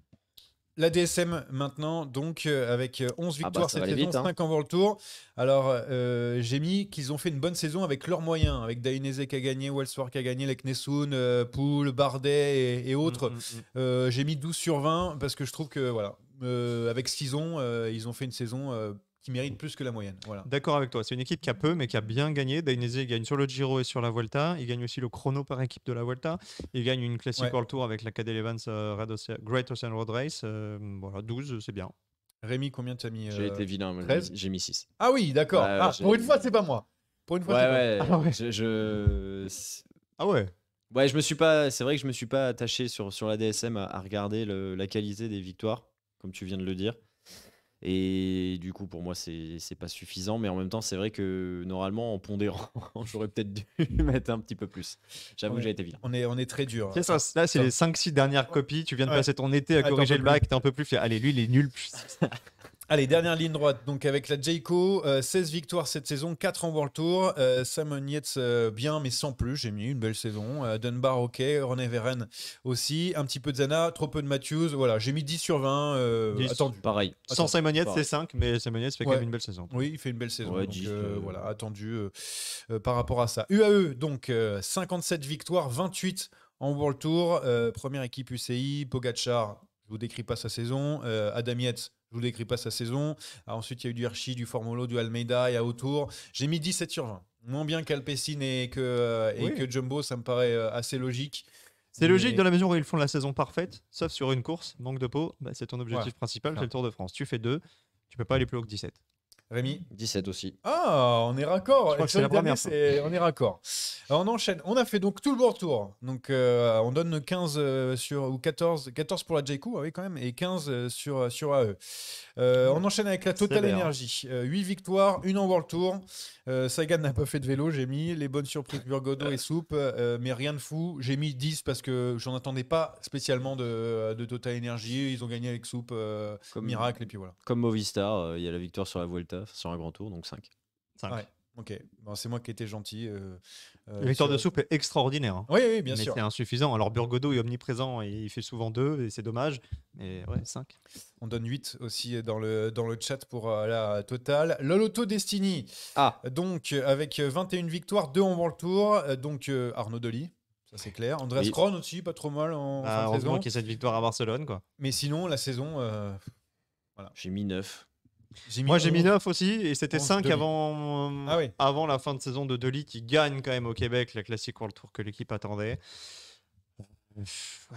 La DSM maintenant, donc euh, avec 11 euh, ah bah, victoires cette saison, 5 hein. avant le tour. Alors euh, j'ai mis qu'ils ont fait une bonne saison avec leurs moyens, avec Dainese qui a gagné, Wellsworth qui a gagné, Leknesun, euh, Poul, Bardet et, mm, autres. Mm, mm. j'ai mis 12 sur 20 parce que je trouve que voilà, avec ce qu'ils ont, ils ont fait une saison mérite plus que la moyenne. D'accord avec toi. C'est une équipe qui a peu, mais qui a bien gagné. Dainese gagne sur le Giro et sur la Vuelta. Il gagne aussi le chrono par équipe de la Vuelta. Il gagne une Classic ouais. World Tour avec la Cadel Evans euh, Great Ocean Road Race. Euh, voilà, 12, c'est bien. Rémi, combien tu as mis J'ai été euh, vilain, j'ai mis 6. Ah oui, d'accord. Ah, pour une fois, c'est pas moi. Pour une fois, ouais, ouais. Ah ouais. Je, ah ouais. je me suis pas. C'est vrai que je me suis pas attaché sur, sur la DSM à, regarder la qualité des victoires, comme tu viens de le dire. Et du coup, pour moi, c'est pas suffisant. Mais en même temps, c'est vrai que normalement, en pondérant, j'aurais peut-être dû mettre un petit peu plus. J'avoue que j'ai été vilain. On est, on est très dur. Hein. Là, c'est les 5-6 dernières copies. Tu viens de passer ton été à corriger le bac. T'es un peu plus. Allez, lui, il est nul. Allez, dernière ligne droite, donc avec la Jayco, 16 euh, victoires cette saison, 4 en World Tour, euh, Simon Yates euh, bien mais sans plus, j'ai mis une belle saison, Dunbar ok, René Veren aussi, un petit peu de Zana, trop peu de Matthews, voilà, j'ai mis 10 sur 20, attendu. Pareil. Sans Simon Yates c'est 5, mais Simon Yates fait quand même une belle saison. Oui, il fait une belle saison, voilà, attendu par rapport à ça. UAE, donc 57 victoires, 28 en World Tour, première équipe UCI, Pogachar, je vous décris pas sa saison, Adam Yates je vous décris pas sa saison. Ah, ensuite, il y a eu du Hershey, du Formolo, du Almeida, et à autour. J'ai mis 17 sur 20. Moins bien qu'Alpessine et, que, et que Jumbo, ça me paraît euh, assez logique. C'est logique dans la mesure où ils font la saison parfaite, sauf sur une course, manque de peau, bah, c'est ton objectif principal, c'est le Tour de France. Tu fais deux, tu peux pas aller plus haut que 17. Rémi 17 aussi. Ah, on est raccord. c'est on est raccord. on enchaîne. On a fait donc tout le bon tour. Donc, euh, on donne 15 euh, sur, ou 14, 14 pour la JQ, ah quand même, et 15 euh, sur, sur AE. on enchaîne avec la Total Energy. 8 victoires, une en World Tour. Sagan n'a pas fait de vélo, j'ai mis. Les bonnes surprises, Burgodo et Soupe, mais rien de fou. J'ai mis 10 parce que j'en attendais pas spécialement de, Total Energy. Ils ont gagné avec Soupe, comme, miracle, et puis voilà. Comme Movistar, il y a la victoire sur la Vuelta sur un grand tour, donc 5. 5. Ok, c'est moi qui étais gentil. Euh, euh de Soupe est extraordinaire. Hein. Oui, oui, bien mais C'est insuffisant. Alors Burgodo est omniprésent et il fait souvent deux et c'est dommage. Mais ouais, 5. On donne 8 aussi dans le, dans le chat pour euh, la totale. loloto Destiny. Ah. Donc avec 21 victoires, 2 en World Tour. Euh, donc Arnaud Dolly Ça, c'est clair. Andreas Kron aussi, pas trop mal en fin de bah, cette victoire à Barcelone, quoi. Mais sinon, la saison. Voilà. J'ai mis 9. Moi, j'ai mis 9 aussi, et c'était 5 avant, ah avant la fin de saison de Deli qui gagne quand même au Québec la classique World Tour que l'équipe attendait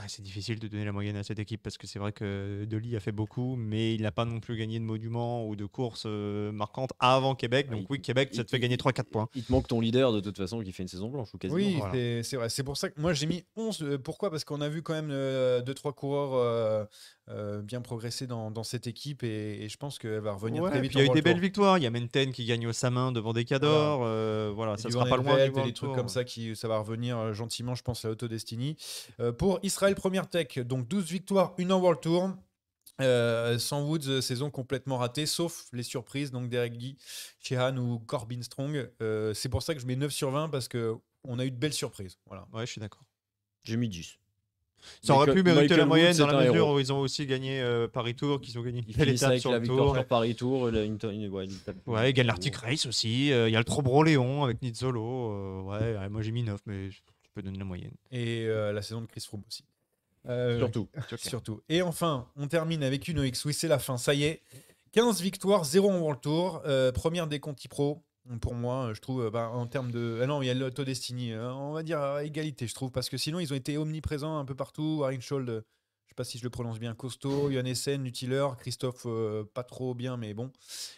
c'est difficile de donner la moyenne à cette équipe parce que c'est vrai que Deli a fait beaucoup, mais il n'a pas non plus gagné de monuments ou de courses euh, marquantes avant Québec. Donc, oui, Québec, ça te fait gagner 3-4 points. Il te manque ton leader de toute façon qui fait une saison blanche ou quasiment. Oui, c'est vrai. C'est pour ça que moi j'ai mis 11. Euh, pourquoi Parce qu'on a vu quand même 2-3 euh, coureurs bien progresser dans, cette équipe et, je pense qu'elle va revenir Il y a eu des belles victoires. Il y a Menten qui gagne au main devant des cadeaux, voilà, ça sera pas loin. Il y a des trucs comme ça qui ça va revenir gentiment, je pense, à AutoDestiny. Euh, pour Israël Première Tech, donc 12 victoires, une en World Tour. Euh, sans Woods, euh, saison complètement ratée, sauf les surprises, donc Derek Guy, Chehan ou Corbin Strong. Euh, c'est pour ça que je mets 9 sur 20 parce qu'on a eu de belles surprises. Voilà. Ouais, je suis d'accord. J'ai mis 10. Ça aurait pu mériter la moyenne dans la mesure où ils ont aussi gagné Paris Tour, qu'ils ont gagné ils sur la Paris Tour. ouais, ils gagnent l'Arctic Race aussi. Il y a le Trobro Léon avec Nizzolo. ouais, moi j'ai mis 9, mais donner la moyenne. Et euh, la saison de Chris Froome aussi. Euh, surtout. surtout. Et enfin, on termine avec une OX. Oui, c'est la fin, ça y est. 15 victoires, 0 en World Tour. Euh, première des Conti Pro. Pour moi, je trouve, bah, en termes de. Ah non, il y a l'Auto on va dire à égalité, je trouve, parce que sinon, ils ont été omniprésents un peu partout. Warren Schold je sais pas si je le prononce bien, Costaud, Essen, Nutiler, Christophe, euh, pas trop bien, mais bon.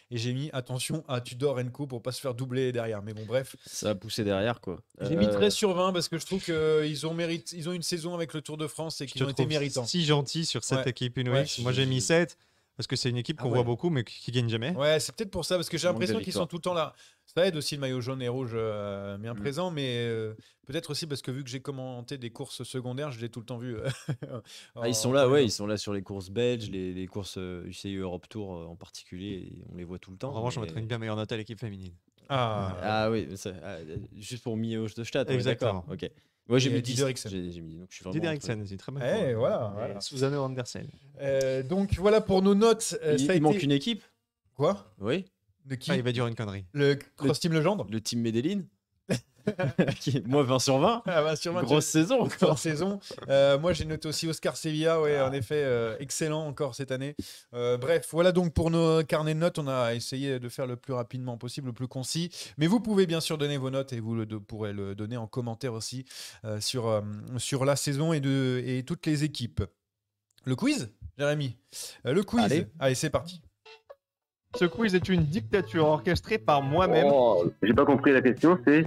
Et j'ai mis attention à Tudor Co pour pas se faire doubler derrière. Mais bon, bref. Ça a poussé derrière, quoi. J'ai euh, mis 13 sur 20 parce que je trouve qu'ils ont, mérite... ils ont une saison avec le Tour de France et qu'ils ont été méritants. Si gentil sur cette équipe une Moi, j'ai mis 7. Parce que c'est une équipe ah qu'on voit beaucoup, mais qui gagne jamais. Ouais, c'est peut-être pour ça, parce que j'ai l'impression qu'ils sont tout le temps là. Ça aide aussi le maillot jaune et rouge euh, bien mm. présent, mais euh, peut-être aussi parce que vu que j'ai commenté des courses secondaires, je l'ai tout le temps vu. Euh, ah, ils sont là, ouais, ils sont là sur les courses belges, les, courses UCI Europe Tour en particulier, on les voit tout le temps. En revanche, on mettrait une bien meilleure note à l'équipe féminine. Ah, ah oui, ah, juste pour Mio de Stade. exactement. D'accord. Ok. Ouais, j'ai mis Didier J'ai donc je suis c'est très bien. Eh, voilà, Andersen. Euh, donc voilà pour nos notes. Euh, il, manque une équipe. Quoi Oui. ah, Il va dire une connerie. Le Cross Team Legendre. Le Team Medellin. moi 20 sur 20. Ah, grosse saison. Grosse saison. Euh, moi j'ai noté aussi Oscar Sevilla, ouais, en ah. effet, euh, excellent encore cette année. Euh, bref, voilà donc pour nos carnets de notes, on a essayé de faire le plus rapidement possible, le plus concis. Mais vous pouvez bien sûr donner vos notes et vous le, pourrez le donner en commentaire aussi sur, sur la saison et, de, et toutes les équipes. Le quiz, Jérémy Le quiz. Allez c'est parti. Ce quiz est une dictature orchestrée par moi-même. Oh, j'ai pas compris la question, c'est.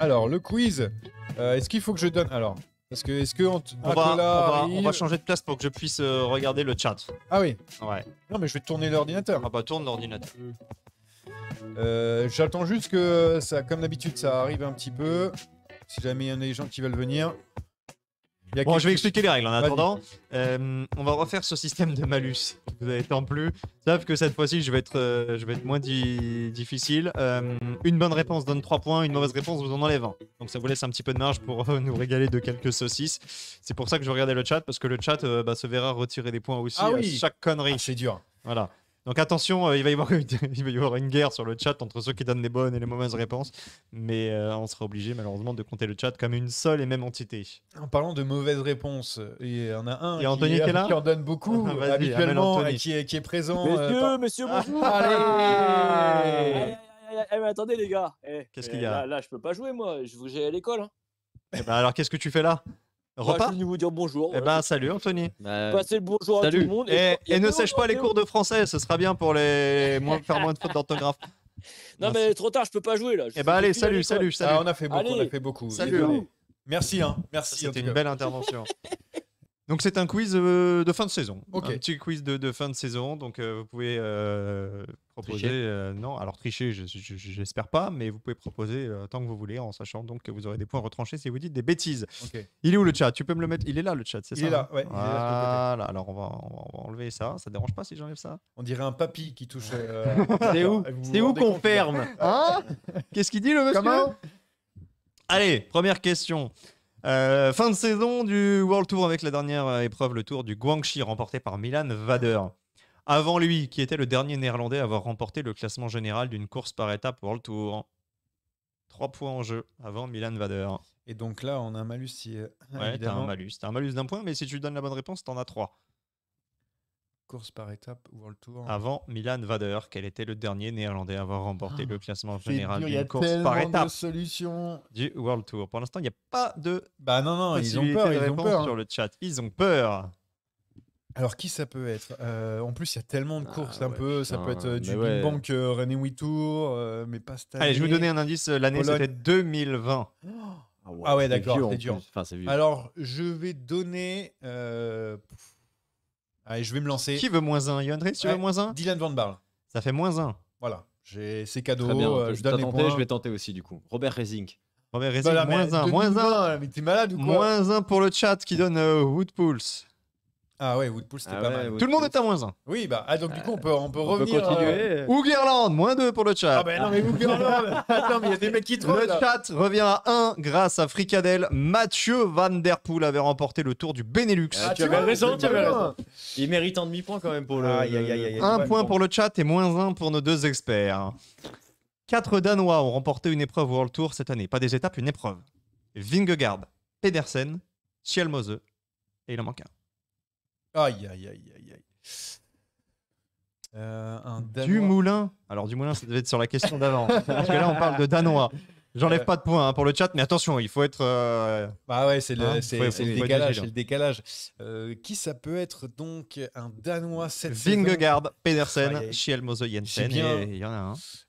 Alors, le quiz, euh, est-ce qu'il faut que je donne. Alors, parce que est-ce que on, va, on, va, changer de place pour que je puisse euh, regarder le chat. Ah oui. Ouais. Non mais je vais tourner l'ordinateur. Ah bah tourne l'ordinateur. Euh, j'attends juste que ça, comme d'habitude, ça arrive un petit peu. Si jamais il y en a des gens qui veulent venir. Bon, je vais expliquer les règles en attendant. Euh, on va refaire ce système de malus. Vous avez tant plus. Sauf que cette fois-ci, je, vais être, euh, je vais être moins difficile. Euh, une bonne réponse donne 3 points, une mauvaise réponse vous en enlève un, Donc ça vous laisse un petit peu de marge pour nous régaler de quelques saucisses. C'est pour ça que je vais regarder le chat, parce que le chat bah, se verra retirer des points aussi ah à chaque connerie. Ah, c'est dur. Voilà. Donc attention, euh, il, va y avoir une, guerre sur le chat entre ceux qui donnent les bonnes et les mauvaises réponses, mais euh, on sera obligé malheureusement de compter le chat comme une seule et même entité. En parlant de mauvaises réponses, il y en a un et euh, qui, en donne beaucoup habituellement, qui, est, présent. Monsieur, messieurs, ah, bonjour Allez mais attendez les gars. Eh, qu'est-ce eh, qu'il y a là, je peux pas jouer moi. Je vais à l'école. Hein. Eh ben, alors qu'est-ce que tu fais là bah, Repas Je dire bonjour. Eh ben, salut Anthony. Bah, le bonjour à tout le monde. Et, eh, ne sèche pas les cours de français, ce sera bien pour les moins, faire moins de fautes d'orthographe. Non, mais trop tard, je peux pas jouer là. eh ben, allez, salut, salut, ah, on a fait beaucoup, on a fait beaucoup. Salut. Merci, hein. Merci. C'était une belle intervention. Donc c'est un quiz euh, de fin de saison. Un petit quiz de, fin de saison. Donc euh, vous pouvez euh, proposer. non, alors tricher, j'espère pas, mais vous pouvez proposer tant que vous voulez, en sachant donc que vous aurez des points retranchés si vous dites des bêtises. Il est où le chat Tu peux me le mettre Il est là le chat, c'est ça hein Il est là, ouais. alors on va, enlever ça. Ça dérange pas si j'enlève ça On dirait un papy qui touche. c'est où C'est où qu'on ferme hein Qu'est-ce qu'il dit le monsieur Allez, première question. Euh, fin de saison du World Tour avec la dernière euh, épreuve, le Tour du Guangxi, remporté par Milan Vader. Avant lui, qui était le dernier néerlandais à avoir remporté le classement général d'une course par étape World Tour. Trois points en jeu avant Milan Vader. Et donc là, on a un malus si. Euh, ouais, t'as un malus. T'as un malus d'un point, mais si tu donnes la bonne réponse, t'en as trois course par étape World Tour. Avant Milan Vader, quel était le dernier néerlandais à avoir remporté ah, le classement général course par étape solution. du World Tour. Pour l'instant, il n'y a pas de. Bah non, non, ils ont peur, ils ont peur. Hein. Sur le chat, ils ont peur. Alors qui ça peut être euh, En plus, il y a tellement de ah, courses un peu. ça peut être euh, du ouais. Big Bank euh, René Witour, mais pas cette Allez, je vais vous donner un indice. L'année, c'était 2020. ah ouais, d'accord, Alors, je vais donner. Allez, je vais me lancer. Qui veut moins 1 Yoann tu veux moins 1 Dylan Van Barl. Ça fait moins 1. Voilà, j'ai ces cadeaux. Très bien, euh, je donne les points. Je vais tenter aussi du coup. Robert Rezink. Robert Rezink, moins 1. Moins 1. Mais t'es malade ou quoi Moins 1 pour le chat qui donne euh, Woodpulse. Ah ouais, Woodpool, c'était ah pas mal. Tout le monde est à moins 1. Oui, bah, ah, donc du coup, on peut, on peut revenir. euh, continuer. moins 2 pour le chat. Ah bah non, mais Attends, mais il y a des mecs qui trouvent. le chat revient à 1 grâce à Fricadel. Mathieu Van Der Poel avait remporté le tour du Benelux. Ah, tu ah, avais raison, tu avais raison. Il mérite un demi-point quand même pour le. Un point pour le chat et moins un pour nos deux experts. Quatre Danois ont remporté une épreuve World Tour cette année. Pas des étapes, une épreuve. Vingegaard, Pedersen, Schelmose, et il en manque un. Aïe, aïe, aïe, aïe, euh, Du moulin. Alors, du moulin, ça devait être sur la question d'avant. parce que là, on parle de Danois. J'enlève euh. pas de points hein, pour le chat, mais attention, il faut être. Euh, bah ouais, c'est le, hein, décalage. le décalage. qui ça peut être donc un Danois cette Vingegaard, Pedersen, Schiel, Jensen.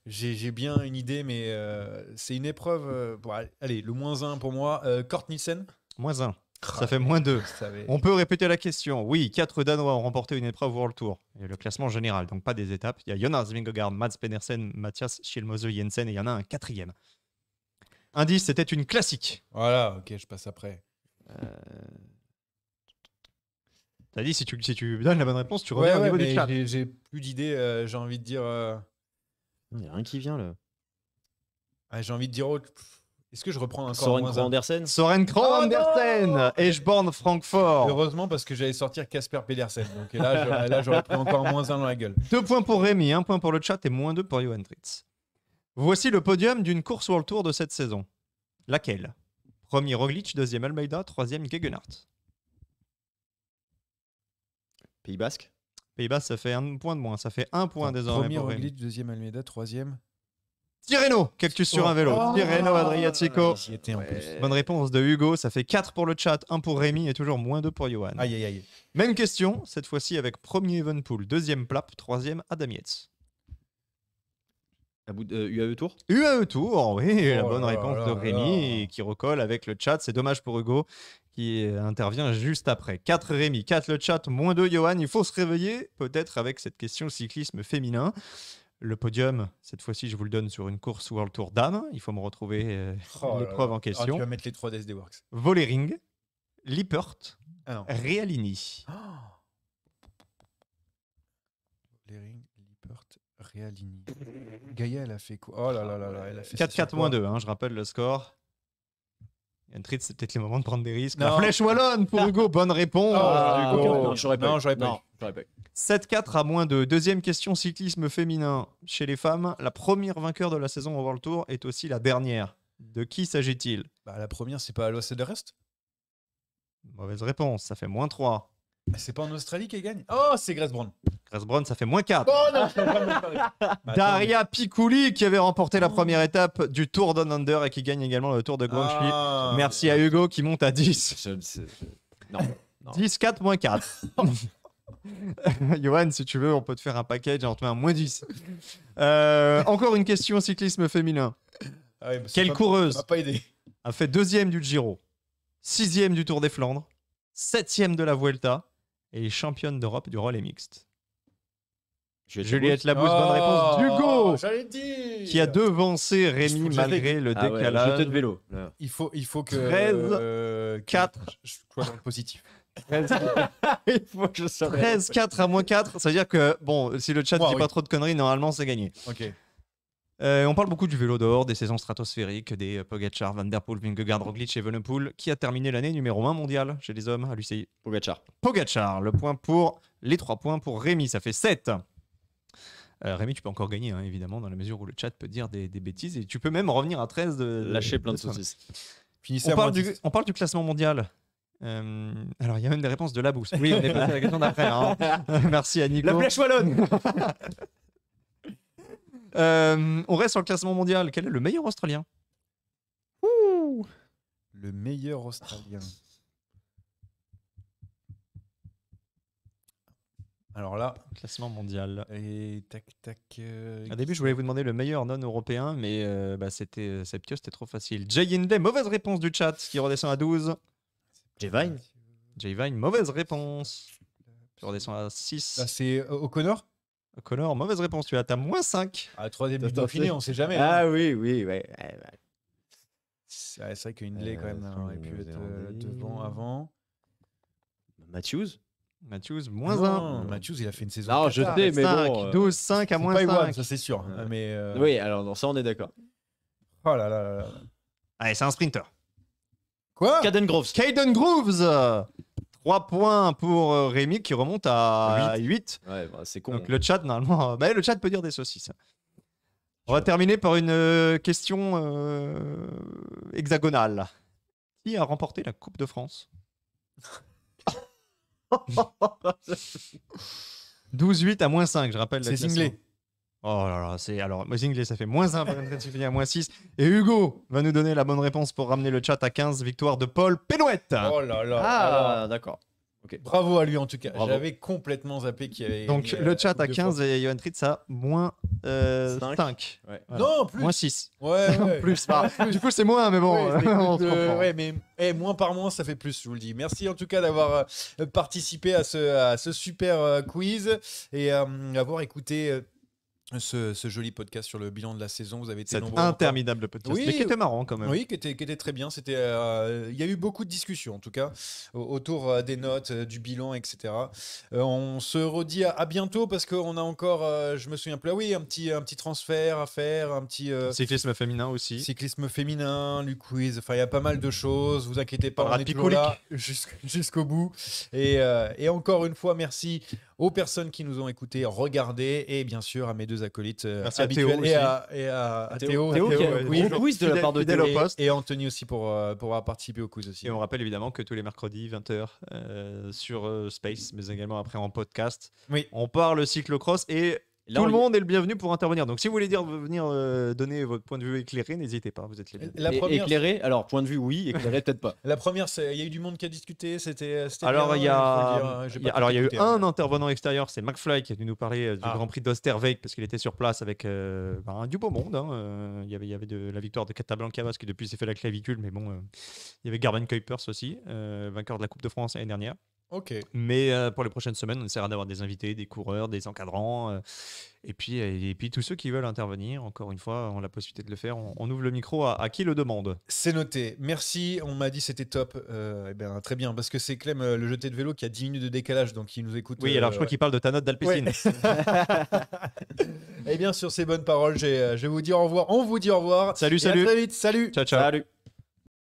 J'ai bien une idée, mais c'est une épreuve. allez, le moins 1 pour moi. Euh, Kort Nielsen Moins un. Ça fait moins deux. On peut répéter la question. Oui, quatre Danois ont remporté une épreuve World Tour. Et le classement général, donc pas des étapes. Il y a Jonas Vingegaard, Mads Pedersen, Mathias Schilmose Jensen et il y en a un quatrième. Indice, c'était une classique. Voilà, ok, je passe après. Euh, T'as dit, si tu, si donnes la bonne réponse, tu reviens au niveau du J'ai plus d'idées, euh, j'ai envie de dire... Euh, il y a rien qui vient là. Ah, j'ai envie de dire autre. Est-ce que je reprends encore Soren Crow Andersen Soren ah, Andersen Et je Eschborn Francfort Heureusement parce que j'allais sortir Casper Pedersen. Donc là, je, là, j'aurais pris encore moins un dans la gueule. Deux points pour Rémi, un point pour le chat et moins deux pour Johan Tritz. Voici le podium d'une course World Tour de cette saison. Laquelle Premier Roglic, deuxième Almeida, troisième Gegenhardt. Pays Basque Pays Basque, ça fait un point de moins. Ça fait un point désormais. Premier Roglic, deuxième Almeida, troisième Tireno, cactus sur un vélo. Oh. Tireno Adriatico. Ah, bonne réponse de Hugo. Ça fait 4 pour le chat, 1 pour Rémi et toujours moins 2 pour Johan. Même question, cette fois-ci avec premier Evenpool, deuxième Plap, troisième Adam UAE euh, e Tour UAE Tour, oui, oh la bonne réponse de Rémi qui recolle avec le chat. C'est dommage pour Hugo qui intervient juste après. 4 Rémi, 4 le chat, moins 2 Johan. Il faut se réveiller peut-être avec cette question cyclisme féminin. Le podium, cette fois-ci, je vous le donne sur une course World Tour d'âme. Il faut me retrouver euh, oh l'épreuve en question. Oh, tu vas mettre les 3 d'SD Works. Volering, Lippert, ah Realini. Oh. Volering, Lippert, Realini. Gaïa, elle a fait quoi Oh là là là là, 4-4-2, hein, je rappelle le score. Entrit, c'est peut-être le moment de prendre des risques. La flèche wallonne pour Hugo, bonne réponse. Ah, non, j'aurais bien j'aurais pas. 7-4 à moins de. Deuxième question cyclisme féminin chez les femmes. La première vainqueur de la saison au World Tour est aussi la dernière. De qui s'agit-il bah, La première, c'est pas à de reste Mauvaise réponse, ça fait moins 3. Ah, c'est pas en Australie qui gagne Oh, c'est Grace Brown. Brown, ça fait moins 4. Bah, Daria Picouli qui avait remporté la première étape du Tour Down Under et qui gagne également le Tour de Guangxi. Ah. Merci à Hugo qui monte à 10. 10, 4, 4. Johan, si tu veux, on peut te faire un package on un moins 10. Euh, encore une question cyclisme féminin. Ah Quelle coureuse a fait deuxième du Giro, sixième du Tour des Flandres, septième de la Vuelta et championne d'Europe du relais mixte Juliette Labousse, bonne réponse oh, Hugo, qui a devancé Rémi malgré le ah décalage. de vélo. Il faut, il faut que 13, 4. Euh, je, positif. 13, 4 à moins 4, ça veut dire que, bon, si le chat dit pas trop de conneries, normalement c'est gagné. Ok. Euh, on parle beaucoup du vélo dehors, des saisons stratosphériques, des pogachar euh, Pogacar, Van Der Poel, Vingegaard, Roglic et Vennepool. qui a terminé l'année numéro 1 mondiale chez les hommes à l'UCI. Pogachar. Pogacar, le point pour les 3 points pour Rémi, ça fait 7. Euh, Rémi, tu peux encore gagner, hein, évidemment, dans la mesure où le chat peut dire des, bêtises, et tu peux même revenir à 13 de... Lâcher plein de, de saucisses. on parle, du, on parle du classement mondial. Euh, alors, il y a même des réponses de la bouse. Oui, on est passé à la question d'après. Merci à Nico. La flèche wallonne euh, On reste sur le classement mondial. Quel est le meilleur Australien Le meilleur Australien. Alors là. Classement mondial. Et tac, tac. Euh, début, je voulais vous demander le meilleur non-européen, mais bah, c'était bah, c'était, trop facile. Jay Inde, mauvaise réponse du chat, qui redescend à 12. J-Vine. J-Vine, mauvaise réponse. Tu redescends à 6. Là, bah, c'est euh, O'Connor O'Connor, mauvaise réponse. Tu as ta moins 5. Ah, troisième fin, Dauphiné, on sait jamais. Ah hein. oui, oui, ouais. C'est vrai vrai que quand même, hein. euh, aurait pu être euh, devant avant. Matthews Matthews, moins 1. Matthews, il a fait une saison. je sais, mais bon. 12, 5 à moins pas ça c'est sûr. Mais, Oui, alors dans ça, on est d'accord. Oh là là là là. Allez, c'est un sprinter. Caden Groves. Caden Groves 3 points pour euh, Rémi qui remonte à 8. Bah, c'est con. Hein. le chat, normalement. Euh, bah, le chat peut dire des saucisses. On va terminer par une euh, question hexagonale. Qui a remporté la Coupe de France 12-8 à moins 5, je rappelle. C'est Singlé. Oh là là, c'est alors Mozingley, ça fait moins 1 par à moins 6. Et Hugo va nous donner la bonne réponse pour ramener le chat à 15. Victoire de Paul Pénouette. Oh là là. Ah, d'accord. Bravo à lui en tout cas. J'avais complètement zappé qu'il y avait. Donc le euh, chat à 15 et Yohann Tritz à moins 5. Euh, non, plus. Moins 6. Ouais, ouais. Ah, plus, Du coup, c'est moins, mais bon. Ouais, mais eh, moins par moins, ça fait plus, je vous le dis. Merci en tout cas d'avoir euh, participé à ce, à ce super quiz et d'avoir écouté ce, joli podcast sur le bilan de la saison. Vous avez été nombreux. interminable podcast, mais qui était marrant quand même. Oui, qui était, qui était très bien. C'était, euh, il y a eu beaucoup de discussions en tout cas autour euh, des notes, euh, du bilan, etc. on se redit à, bientôt parce qu'on a encore, je me souviens plus, ah oui, un petit, un petit transfert à faire, un petit cyclisme féminin aussi. Cyclisme féminin, le quiz. Enfin, il y a pas mal de choses. Vous inquiétez pas, on, est là jusqu'au bout. Et, et encore une fois, merci aux personnes qui nous ont écoutés, regardés et bien sûr à mes deux acolytes euh, habituels et, à, Théo, de la part de Théo et, Anthony aussi pour, avoir euh, participé au quiz aussi. Et on rappelle évidemment que tous les mercredis 20h euh, sur Space, mais également après en podcast, oui. on parle cyclocross et tout le monde est le bienvenu pour intervenir. Donc, si vous voulez dire venir euh, donner votre point de vue éclairé, n'hésitez pas. Vous êtes les Éclairé, alors point de vue oui, éclairé peut-être pas. La première, il y a eu du monde qui a discuté. C'était. Euh, alors il y a, euh, alors il y a eu un hein. intervenant extérieur, c'est McFly qui a dû nous parler du ah. Grand Prix d'Osterweg parce qu'il était sur place avec bah, du beau monde. Hein, il y avait, de la victoire de Catablanca qui depuis s'est fait la clavicule, mais bon, il y avait Garben Kuipers aussi, vainqueur de la Coupe de France l'année dernière. Ok. Mais euh, pour les prochaines semaines, on essaiera d'avoir des invités, des coureurs, des encadrants, euh, et, puis, euh, et puis tous ceux qui veulent intervenir. Encore une fois, on a la possibilité de le faire. On, ouvre le micro à, qui le demande. C'est noté. Merci. On m'a dit c'était top. eh ben, très bien, parce que c'est Clem, le jeté de vélo, qui a 10 minutes de décalage, donc il nous écoute. Oui, alors je crois qu'il parle de ta note d'alpestine. et eh bien, sur ces bonnes paroles, je vais vous dire au revoir. On vous dit au revoir. Salut, salut. À Salut. Ciao, ciao. Salut.